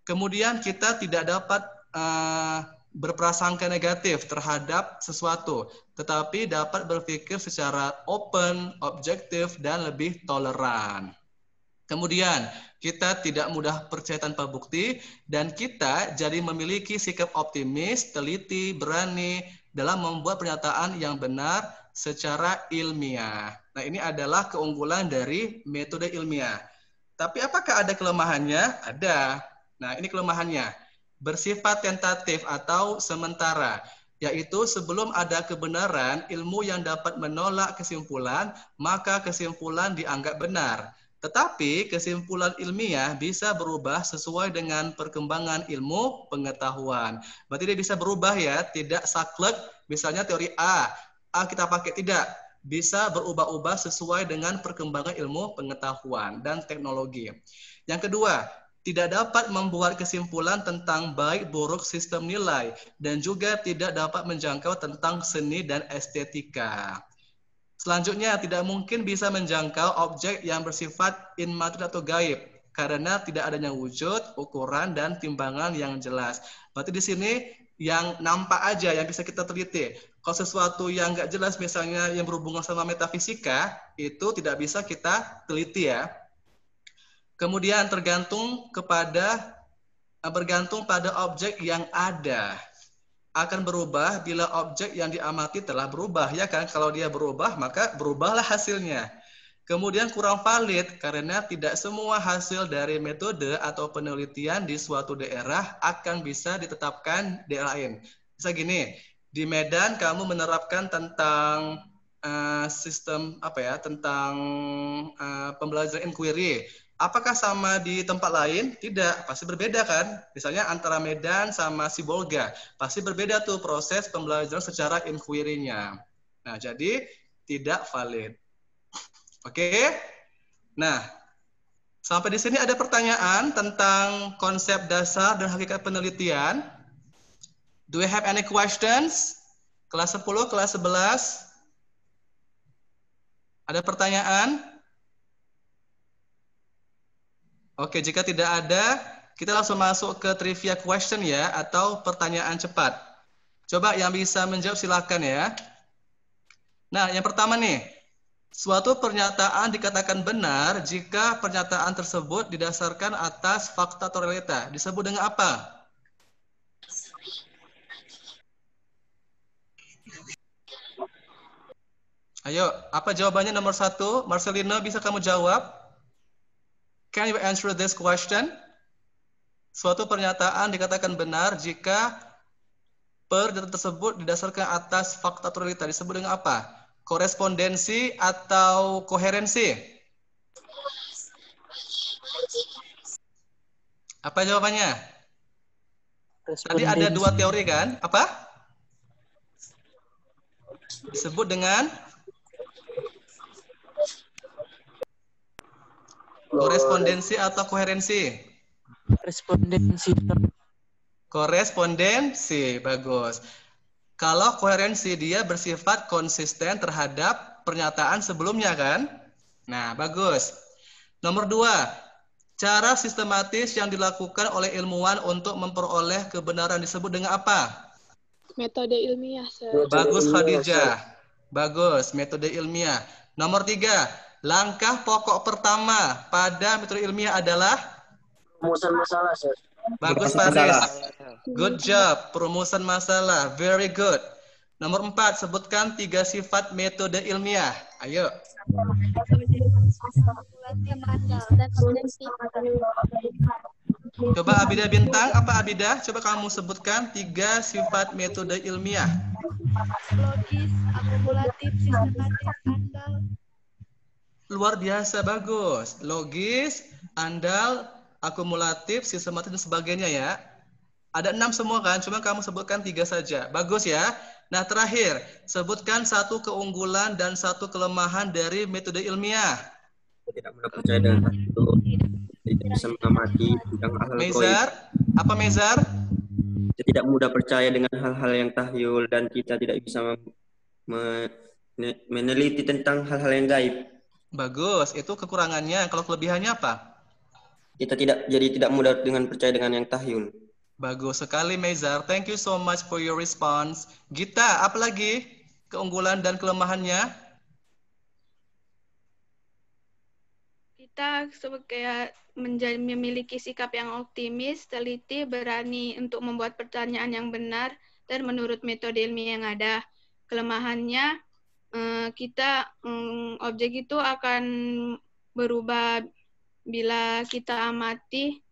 Kemudian kita tidak dapat uh, berprasangka negatif terhadap sesuatu, tetapi dapat berpikir secara open, objektif, dan lebih toleran. Kemudian, kita tidak mudah percaya tanpa bukti, dan kita jadi memiliki sikap optimis, teliti, berani dalam membuat pernyataan yang benar secara ilmiah. Nah, ini adalah keunggulan dari metode ilmiah. Tapi apakah ada kelemahannya? Ada. Nah, ini kelemahannya. Bersifat tentatif atau sementara yaitu sebelum ada kebenaran, ilmu yang dapat menolak kesimpulan, maka kesimpulan dianggap benar. Tetapi kesimpulan ilmiah bisa berubah sesuai dengan perkembangan ilmu pengetahuan. Berarti dia bisa berubah ya, tidak saklek. Misalnya teori A, A kita pakai tidak bisa berubah-ubah sesuai dengan perkembangan ilmu pengetahuan dan teknologi. Yang kedua, tidak dapat membuat kesimpulan tentang baik buruk sistem nilai dan juga tidak dapat menjangkau tentang seni dan estetika. Selanjutnya, tidak mungkin bisa menjangkau objek yang bersifat immaterial atau gaib karena tidak adanya wujud, ukuran, dan timbangan yang jelas. Berarti di sini yang nampak aja yang bisa kita teliti. Kalau sesuatu yang nggak jelas, misalnya yang berhubungan sama metafisika, itu tidak bisa kita teliti ya. Kemudian tergantung kepada eh, bergantung pada objek yang ada akan berubah bila objek yang diamati telah berubah ya kan kalau dia berubah maka berubahlah hasilnya kemudian kurang valid karena tidak semua hasil dari metode atau penelitian di suatu daerah akan bisa ditetapkan daerah lain bisa gini di Medan kamu menerapkan tentang uh, sistem apa ya tentang uh, pembelajaran inquiry Apakah sama di tempat lain? Tidak, pasti berbeda kan? Misalnya antara Medan sama Sibolga, pasti berbeda tuh proses pembelajaran secara inquiry-nya. Nah, jadi tidak valid. Oke? Okay? Nah, sampai di sini ada pertanyaan tentang konsep dasar dan hakikat penelitian. Do we have any questions? Kelas 10, kelas 11. Ada pertanyaan? Oke, jika tidak ada, kita langsung masuk ke trivia question ya, atau pertanyaan cepat. Coba yang bisa menjawab silahkan ya. Nah, yang pertama nih, Suatu pernyataan dikatakan benar jika pernyataan tersebut didasarkan atas fakta atau realita. Disebut dengan apa? Ayo, apa jawabannya nomor satu? Marcelino, bisa kamu jawab? Can you answer this question? Suatu pernyataan dikatakan benar jika pernyataan tersebut didasarkan atas fakta atau realita. Disebut dengan apa? Korespondensi atau koherensi? Apa jawabannya? Tadi ada dua teori kan? Apa? Disebut dengan Korespondensi atau koherensi? Korespondensi. Korespondensi, bagus. Kalau koherensi dia bersifat konsisten terhadap pernyataan sebelumnya kan? Nah, bagus. Nomor dua, cara sistematis yang dilakukan oleh ilmuwan untuk memperoleh kebenaran disebut dengan apa? Metode ilmiah. Sir. Bagus Khadijah. Bagus, metode ilmiah. Nomor tiga, Langkah pokok pertama pada metode ilmiah adalah perumusan masalah, Sir. Bagus, Pak Good job. Perumusan masalah. Very good. Nomor empat, sebutkan tiga sifat metode ilmiah. Ayo. Coba Abida Bintang, apa Abida? Coba kamu sebutkan tiga sifat metode ilmiah. Logis, akumulatif, sistematis, andal luar biasa bagus. Logis, andal, akumulatif, sistematis dan sebagainya ya. Ada enam semua kan, cuma kamu sebutkan tiga saja. Bagus ya. Nah terakhir, sebutkan satu keunggulan dan satu kelemahan dari metode ilmiah. Tidak mudah percaya dengan itu. Tidak bisa mengamati bidang hal Mezar, apa Mezar? Tidak mudah percaya dengan hal-hal yang tahyul dan kita tidak bisa meneliti tentang hal-hal yang gaib. Bagus. Itu kekurangannya. Kalau kelebihannya apa? Kita tidak jadi tidak mudah dengan percaya dengan yang tahyul. Bagus sekali Mezar. Thank you so much for your response. Gita, apalagi keunggulan dan kelemahannya? Kita sebagai menjadi memiliki sikap yang optimis, teliti, berani untuk membuat pertanyaan yang benar dan menurut metode ilmiah yang ada. Kelemahannya Eh, kita mm, objek itu akan berubah bila kita amati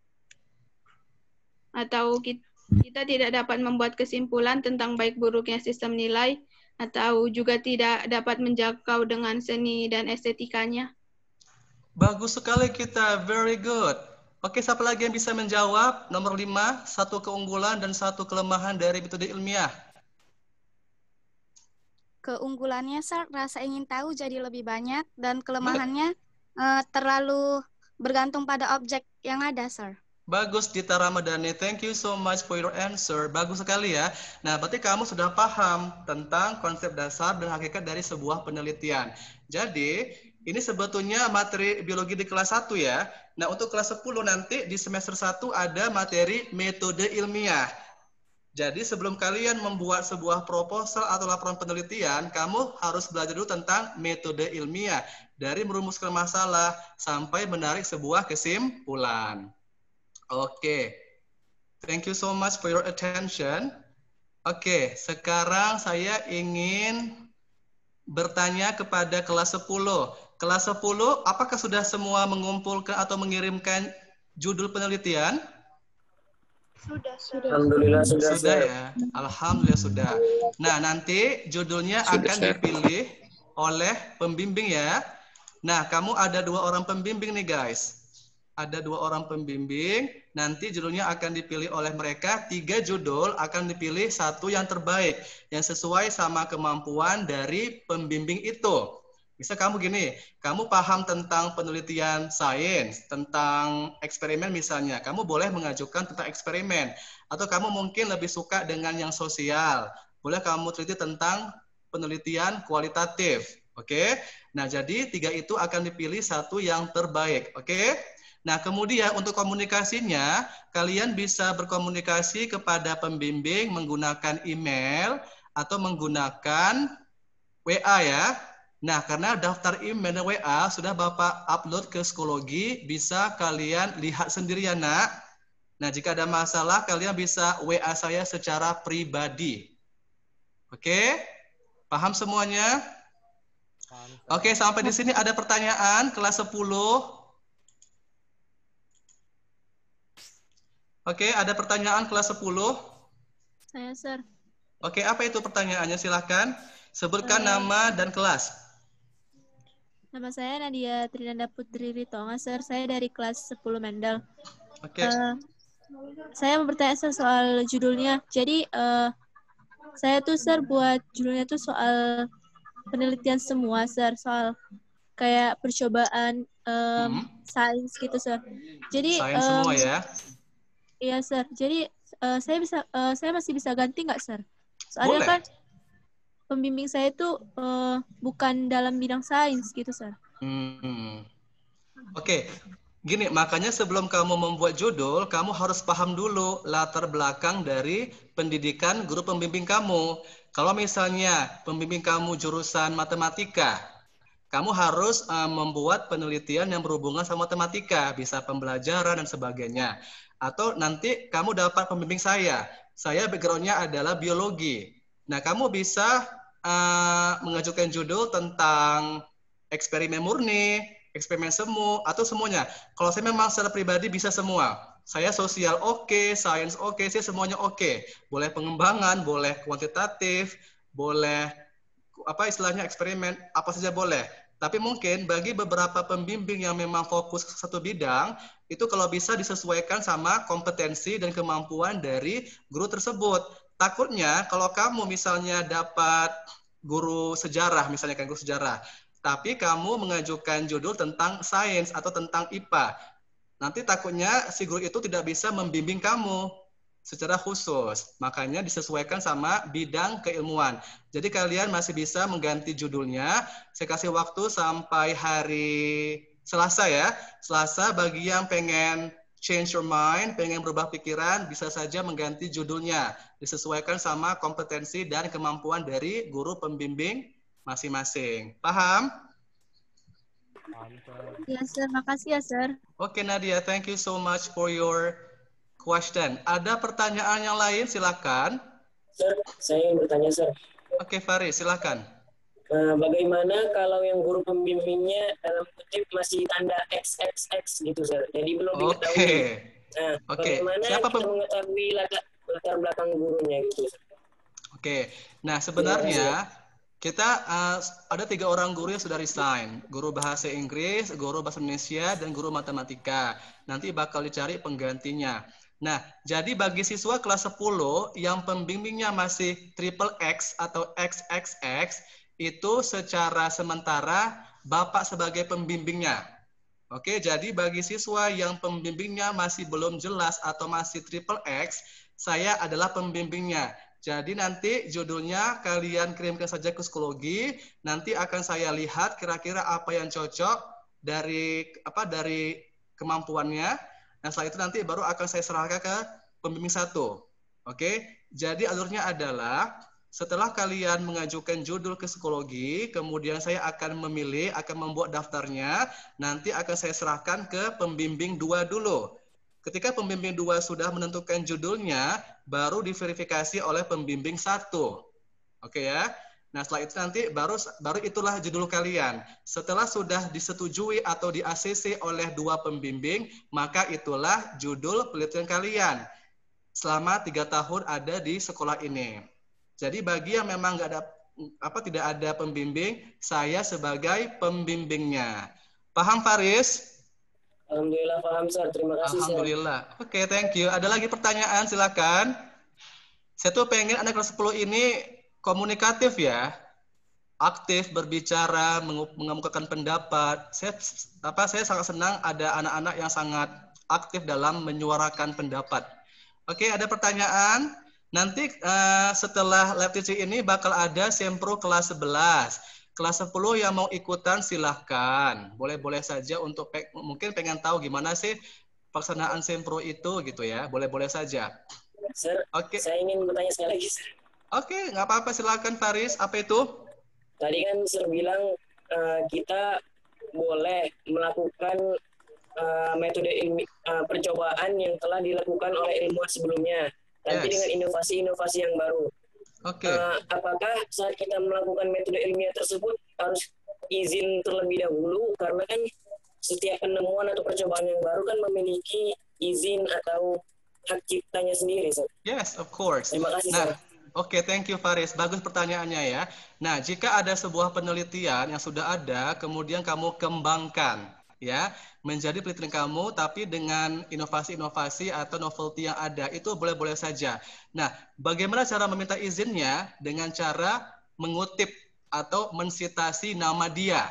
atau kita, kita tidak dapat membuat kesimpulan tentang baik buruknya sistem nilai atau juga tidak dapat menjangkau dengan seni dan estetikanya. Bagus sekali kita, very good. Oke, siapa lagi yang bisa menjawab? Nomor lima, satu keunggulan dan satu kelemahan dari metode ilmiah. Keunggulannya, Sir, rasa ingin tahu jadi lebih banyak dan kelemahannya uh, terlalu bergantung pada objek yang ada, Sir. Bagus, Dita Ramadhani. Thank you so much for your answer. Bagus sekali ya. Nah, berarti kamu sudah paham tentang konsep dasar dan hakikat dari sebuah penelitian. Jadi, ini sebetulnya materi biologi di kelas 1 ya. Nah, untuk kelas 10 nanti di semester 1 ada materi metode ilmiah. Jadi sebelum kalian membuat sebuah proposal atau laporan penelitian, kamu harus belajar dulu tentang metode ilmiah dari merumuskan masalah sampai menarik sebuah kesimpulan. Oke. Okay. Thank you so much for your attention. Oke, okay, sekarang saya ingin bertanya kepada kelas 10. Kelas 10, apakah sudah semua mengumpulkan atau mengirimkan judul penelitian? Sudah, Alhamdulillah sudah. Sudah sudah ya. Alhamdulillah sudah. Nah, nanti judulnya sudah, akan sir. dipilih oleh pembimbing ya. Nah, kamu ada dua orang pembimbing nih guys. Ada dua orang pembimbing. Nanti judulnya akan dipilih oleh mereka. Tiga judul akan dipilih satu yang terbaik. Yang sesuai sama kemampuan dari pembimbing itu bisa kamu gini, kamu paham tentang penelitian sains, tentang eksperimen misalnya, kamu boleh mengajukan tentang eksperimen. Atau kamu mungkin lebih suka dengan yang sosial. Boleh kamu teliti tentang penelitian kualitatif. Oke? Nah, jadi tiga itu akan dipilih satu yang terbaik. Oke? Nah, kemudian untuk komunikasinya, kalian bisa berkomunikasi kepada pembimbing menggunakan email atau menggunakan WA ya Nah, karena daftar email dan WA sudah Bapak upload ke Psikologi, bisa kalian lihat sendiri ya, Nak. Nah, jika ada masalah, kalian bisa WA saya secara pribadi. Oke? Paham semuanya? Paham. Oke, sampai di sini ada pertanyaan kelas 10. Oke, ada pertanyaan kelas 10? Saya, Sir. Oke, apa itu pertanyaannya? Silahkan sebutkan eh. nama dan kelas. Nama saya Nadia Trinanda Putri Ritonga, sir. Saya dari kelas 10 Mendel. Oke. Okay. Uh, eh, saya mau bertanya sir, soal judulnya. Jadi uh, saya tuh sir buat judulnya tuh soal penelitian semua sir, soal kayak percobaan um, hmm. sains gitu sir. Jadi sains um, semua ya. Iya sir. Jadi uh, saya bisa uh, saya masih bisa ganti nggak sir? Soalnya Boleh. kan pembimbing saya itu uh, bukan dalam bidang sains gitu, Sar. Hmm. Oke. Okay. Gini, makanya sebelum kamu membuat judul, kamu harus paham dulu latar belakang dari pendidikan guru pembimbing kamu. Kalau misalnya pembimbing kamu jurusan matematika, kamu harus uh, membuat penelitian yang berhubungan sama matematika, bisa pembelajaran dan sebagainya. Atau nanti kamu dapat pembimbing saya. Saya background-nya adalah biologi. Nah, kamu bisa uh, mengajukan judul tentang eksperimen murni, eksperimen semu, atau semuanya. Kalau saya memang secara pribadi bisa semua. Saya sosial oke, okay, science oke, okay, saya semuanya oke. Okay. Boleh pengembangan, boleh kuantitatif, boleh apa istilahnya eksperimen, apa saja boleh. Tapi mungkin bagi beberapa pembimbing yang memang fokus ke satu bidang, itu kalau bisa disesuaikan sama kompetensi dan kemampuan dari guru tersebut takutnya kalau kamu misalnya dapat guru sejarah, misalnya kan guru sejarah, tapi kamu mengajukan judul tentang sains atau tentang IPA, nanti takutnya si guru itu tidak bisa membimbing kamu secara khusus. Makanya disesuaikan sama bidang keilmuan. Jadi kalian masih bisa mengganti judulnya. Saya kasih waktu sampai hari Selasa ya. Selasa bagi yang pengen change your mind, pengen berubah pikiran, bisa saja mengganti judulnya disesuaikan sama kompetensi dan kemampuan dari guru pembimbing masing-masing. Paham? Ya, sir. Makasih ya, sir. Oke, okay, Nadia. Thank you so much for your question. Ada pertanyaan yang lain? Silakan. Sir, saya ingin bertanya, sir. Oke, okay, Faris. Silakan. Eh, bagaimana kalau yang guru pembimbingnya dalam kutip masih tanda XXX gitu, sir? Jadi belum okay. diketahui. Nah, okay. bagaimana Siapa kita mengetahui latar belakang gurunya gitu. Oke, nah sebenarnya iya, iya. kita uh, ada tiga orang guru yang sudah resign. Guru bahasa Inggris, guru bahasa Indonesia, dan guru matematika. Nanti bakal dicari penggantinya. Nah, jadi bagi siswa kelas 10 yang pembimbingnya masih triple X atau XXX, itu secara sementara Bapak sebagai pembimbingnya. Oke, jadi bagi siswa yang pembimbingnya masih belum jelas atau masih triple X, saya adalah pembimbingnya. Jadi nanti judulnya kalian kirimkan saja ke psikologi, nanti akan saya lihat kira-kira apa yang cocok dari apa dari kemampuannya. Nah, setelah itu nanti baru akan saya serahkan ke pembimbing satu. Oke. Jadi alurnya adalah setelah kalian mengajukan judul ke psikologi, kemudian saya akan memilih, akan membuat daftarnya, nanti akan saya serahkan ke pembimbing dua dulu. Ketika pembimbing dua sudah menentukan judulnya, baru diverifikasi oleh pembimbing satu. Oke ya. Nah setelah itu nanti baru baru itulah judul kalian. Setelah sudah disetujui atau di ACC oleh dua pembimbing, maka itulah judul penelitian kalian. Selama tiga tahun ada di sekolah ini. Jadi bagi yang memang nggak ada apa tidak ada pembimbing, saya sebagai pembimbingnya. Paham Faris? Alhamdulillah Pak Hamzah, terima kasih. Alhamdulillah. Oke, okay, thank you. Ada lagi pertanyaan, silakan. Saya tuh pengen anak kelas 10 ini komunikatif ya, aktif berbicara, mengemukakan pendapat. Saya apa saya sangat senang ada anak-anak yang sangat aktif dalam menyuarakan pendapat. Oke, okay, ada pertanyaan. Nanti uh, setelah lab teaching ini bakal ada sempro kelas 11 Kelas 10 yang mau ikutan silahkan. Boleh-boleh saja untuk pe mungkin pengen tahu gimana sih pelaksanaan SEMPRO itu gitu ya. Boleh-boleh saja. Sir, okay. saya ingin bertanya sekali lagi, Sir. Oke, okay, nggak apa-apa. Silakan, Faris. Apa itu? Tadi kan Sir bilang uh, kita boleh melakukan uh, metode ilmi, uh, percobaan yang telah dilakukan oleh ilmuwan sebelumnya, tapi yes. dengan inovasi-inovasi yang baru. Okay. Uh, eh, apakah saat kita melakukan metode ilmiah tersebut harus izin terlebih dahulu karena kan setiap penemuan atau percobaan yang baru kan memiliki izin atau hak ciptanya sendiri. Sir. Yes, of course. Terima kasih. Nah, Oke, okay, thank you Faris. Bagus pertanyaannya ya. Nah, jika ada sebuah penelitian yang sudah ada, kemudian kamu kembangkan, ya menjadi penelitian kamu tapi dengan inovasi-inovasi atau novelty yang ada itu boleh-boleh saja. Nah, bagaimana cara meminta izinnya dengan cara mengutip atau mensitasi nama dia.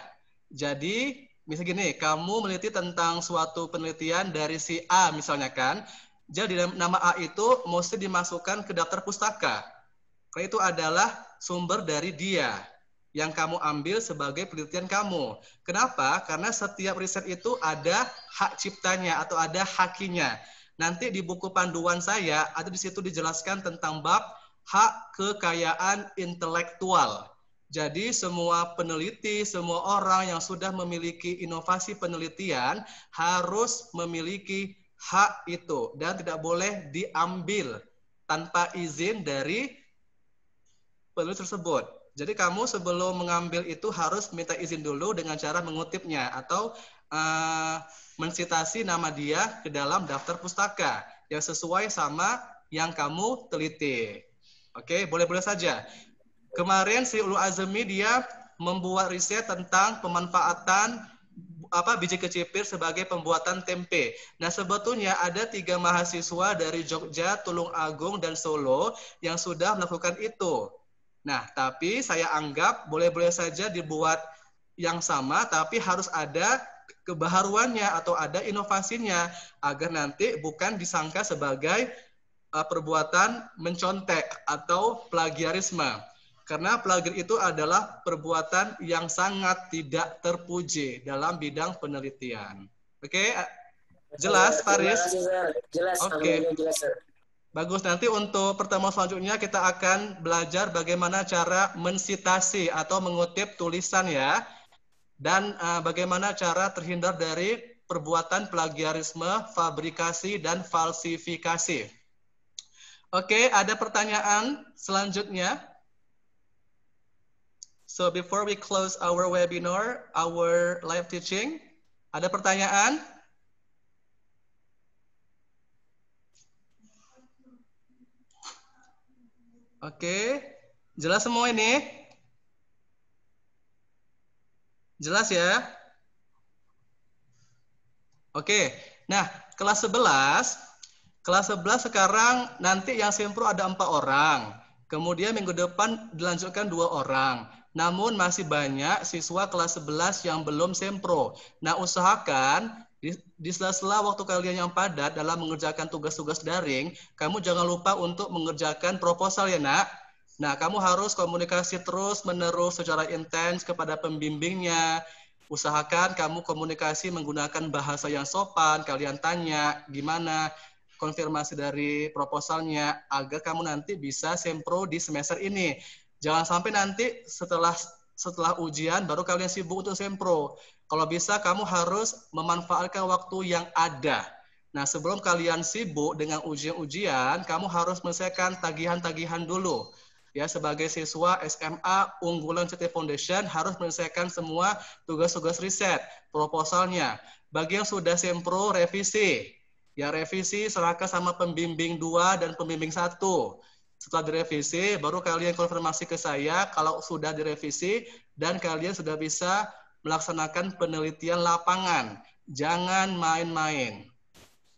Jadi, misalnya gini, kamu meneliti tentang suatu penelitian dari si A misalnya kan. Jadi nama A itu mesti dimasukkan ke daftar pustaka. Karena itu adalah sumber dari dia yang kamu ambil sebagai penelitian kamu. Kenapa? Karena setiap riset itu ada hak ciptanya atau ada hakinya. Nanti di buku panduan saya ada di situ dijelaskan tentang bab hak kekayaan intelektual. Jadi semua peneliti, semua orang yang sudah memiliki inovasi penelitian harus memiliki hak itu dan tidak boleh diambil tanpa izin dari penulis tersebut. Jadi kamu sebelum mengambil itu harus minta izin dulu dengan cara mengutipnya atau uh, mensitasi nama dia ke dalam daftar pustaka yang sesuai sama yang kamu teliti. Oke, boleh-boleh saja. Kemarin si Ulu Azmi dia membuat riset tentang pemanfaatan apa biji kecipir sebagai pembuatan tempe. Nah sebetulnya ada tiga mahasiswa dari Jogja, Tulung Agung, dan Solo yang sudah melakukan itu. Nah, tapi saya anggap boleh-boleh saja dibuat yang sama, tapi harus ada kebaharuannya atau ada inovasinya agar nanti bukan disangka sebagai eh, perbuatan mencontek atau plagiarisme. Karena plagiar itu adalah perbuatan yang sangat tidak terpuji dalam bidang penelitian. Oke, okay? Eh, jelas, Faris? Jelas, jelas. Oke. Okay. Bagus, nanti untuk pertemuan selanjutnya kita akan belajar bagaimana cara mensitasi atau mengutip tulisan ya. Dan uh, bagaimana cara terhindar dari perbuatan plagiarisme, fabrikasi, dan falsifikasi. Oke, okay, ada pertanyaan selanjutnya. So before we close our webinar, our live teaching, ada pertanyaan? Oke, jelas semua ini? Jelas ya? Oke, nah kelas 11, kelas 11 sekarang nanti yang simpro ada empat orang. Kemudian minggu depan dilanjutkan dua orang. Namun masih banyak siswa kelas 11 yang belum sempro. Nah usahakan di, di sela-sela waktu kalian yang padat dalam mengerjakan tugas-tugas daring, kamu jangan lupa untuk mengerjakan proposal ya nak. Nah, kamu harus komunikasi terus-menerus secara intens kepada pembimbingnya. Usahakan kamu komunikasi menggunakan bahasa yang sopan, kalian tanya gimana konfirmasi dari proposalnya agar kamu nanti bisa sempro di semester ini. Jangan sampai nanti setelah setelah ujian baru kalian sibuk untuk sempro. Kalau bisa kamu harus memanfaatkan waktu yang ada. Nah, sebelum kalian sibuk dengan ujian-ujian, kamu harus menyelesaikan tagihan-tagihan dulu. Ya, sebagai siswa SMA unggulan City Foundation harus menyelesaikan semua tugas-tugas riset, proposalnya. Bagi yang sudah sempro, revisi. Ya, revisi serahkan sama pembimbing dua dan pembimbing satu setelah direvisi, baru kalian konfirmasi ke saya kalau sudah direvisi dan kalian sudah bisa melaksanakan penelitian lapangan. Jangan main-main.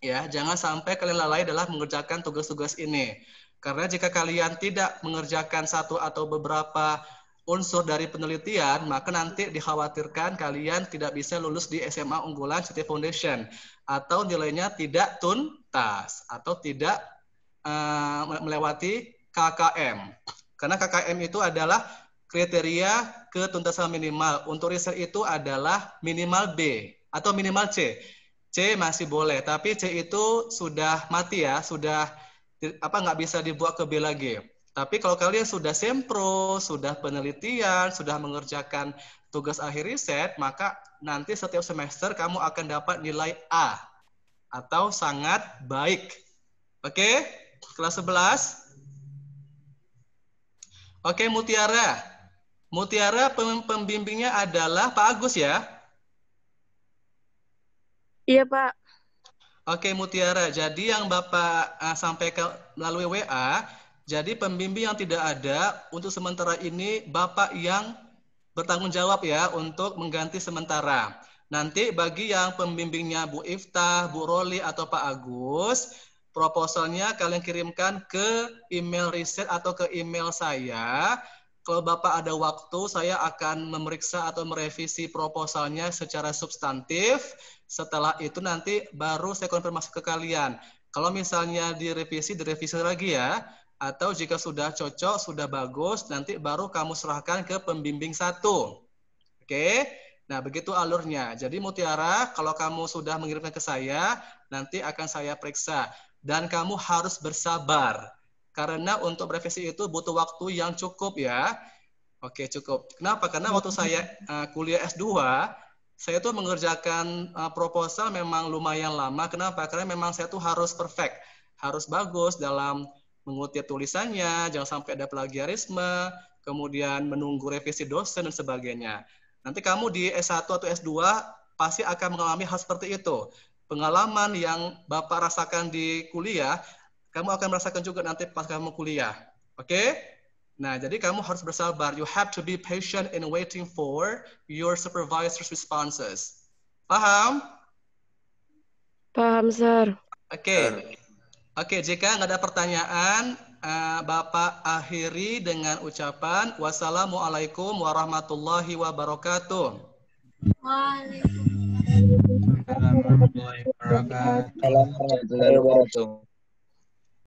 Ya, jangan sampai kalian lalai dalam mengerjakan tugas-tugas ini. Karena jika kalian tidak mengerjakan satu atau beberapa unsur dari penelitian, maka nanti dikhawatirkan kalian tidak bisa lulus di SMA unggulan City Foundation atau nilainya tidak tuntas atau tidak Eh, melewati KKM. Karena KKM itu adalah kriteria ketuntasan minimal. Untuk riset itu adalah minimal B atau minimal C. C masih boleh, tapi C itu sudah mati ya, sudah apa nggak bisa dibuat ke B lagi. Tapi kalau kalian sudah sempro, sudah penelitian, sudah mengerjakan tugas akhir riset, maka nanti setiap semester kamu akan dapat nilai A atau sangat baik. Oke? Okay? kelas 11. Oke, Mutiara. Mutiara pembimbingnya adalah Pak Agus ya? Iya, Pak. Oke, Mutiara. Jadi yang Bapak uh, sampaikan melalui WA, jadi pembimbing yang tidak ada untuk sementara ini Bapak yang bertanggung jawab ya untuk mengganti sementara. Nanti bagi yang pembimbingnya Bu Iftah, Bu Roli atau Pak Agus, proposalnya kalian kirimkan ke email riset atau ke email saya. Kalau Bapak ada waktu, saya akan memeriksa atau merevisi proposalnya secara substantif. Setelah itu nanti baru saya konfirmasi ke kalian. Kalau misalnya direvisi, direvisi lagi ya. Atau jika sudah cocok, sudah bagus, nanti baru kamu serahkan ke pembimbing satu. Oke? Nah, begitu alurnya. Jadi Mutiara, kalau kamu sudah mengirimkan ke saya, nanti akan saya periksa dan kamu harus bersabar karena untuk revisi itu butuh waktu yang cukup ya. Oke, cukup. Kenapa? Karena waktu saya uh, kuliah S2, saya tuh mengerjakan uh, proposal memang lumayan lama. Kenapa? Karena memang saya tuh harus perfect, harus bagus dalam mengutip tulisannya, jangan sampai ada plagiarisme, kemudian menunggu revisi dosen dan sebagainya. Nanti kamu di S1 atau S2 pasti akan mengalami hal seperti itu pengalaman yang Bapak rasakan di kuliah, kamu akan merasakan juga nanti pas kamu kuliah. Oke? Okay? Nah, jadi kamu harus bersabar. You have to be patient in waiting for your supervisor's responses. Paham? Paham, sir. Oke. Okay. Oke, okay, jika nggak ada pertanyaan, uh, Bapak akhiri dengan ucapan Wassalamualaikum warahmatullahi wabarakatuh. Waalaikumsalam. warahmatullahi wabarakatuh.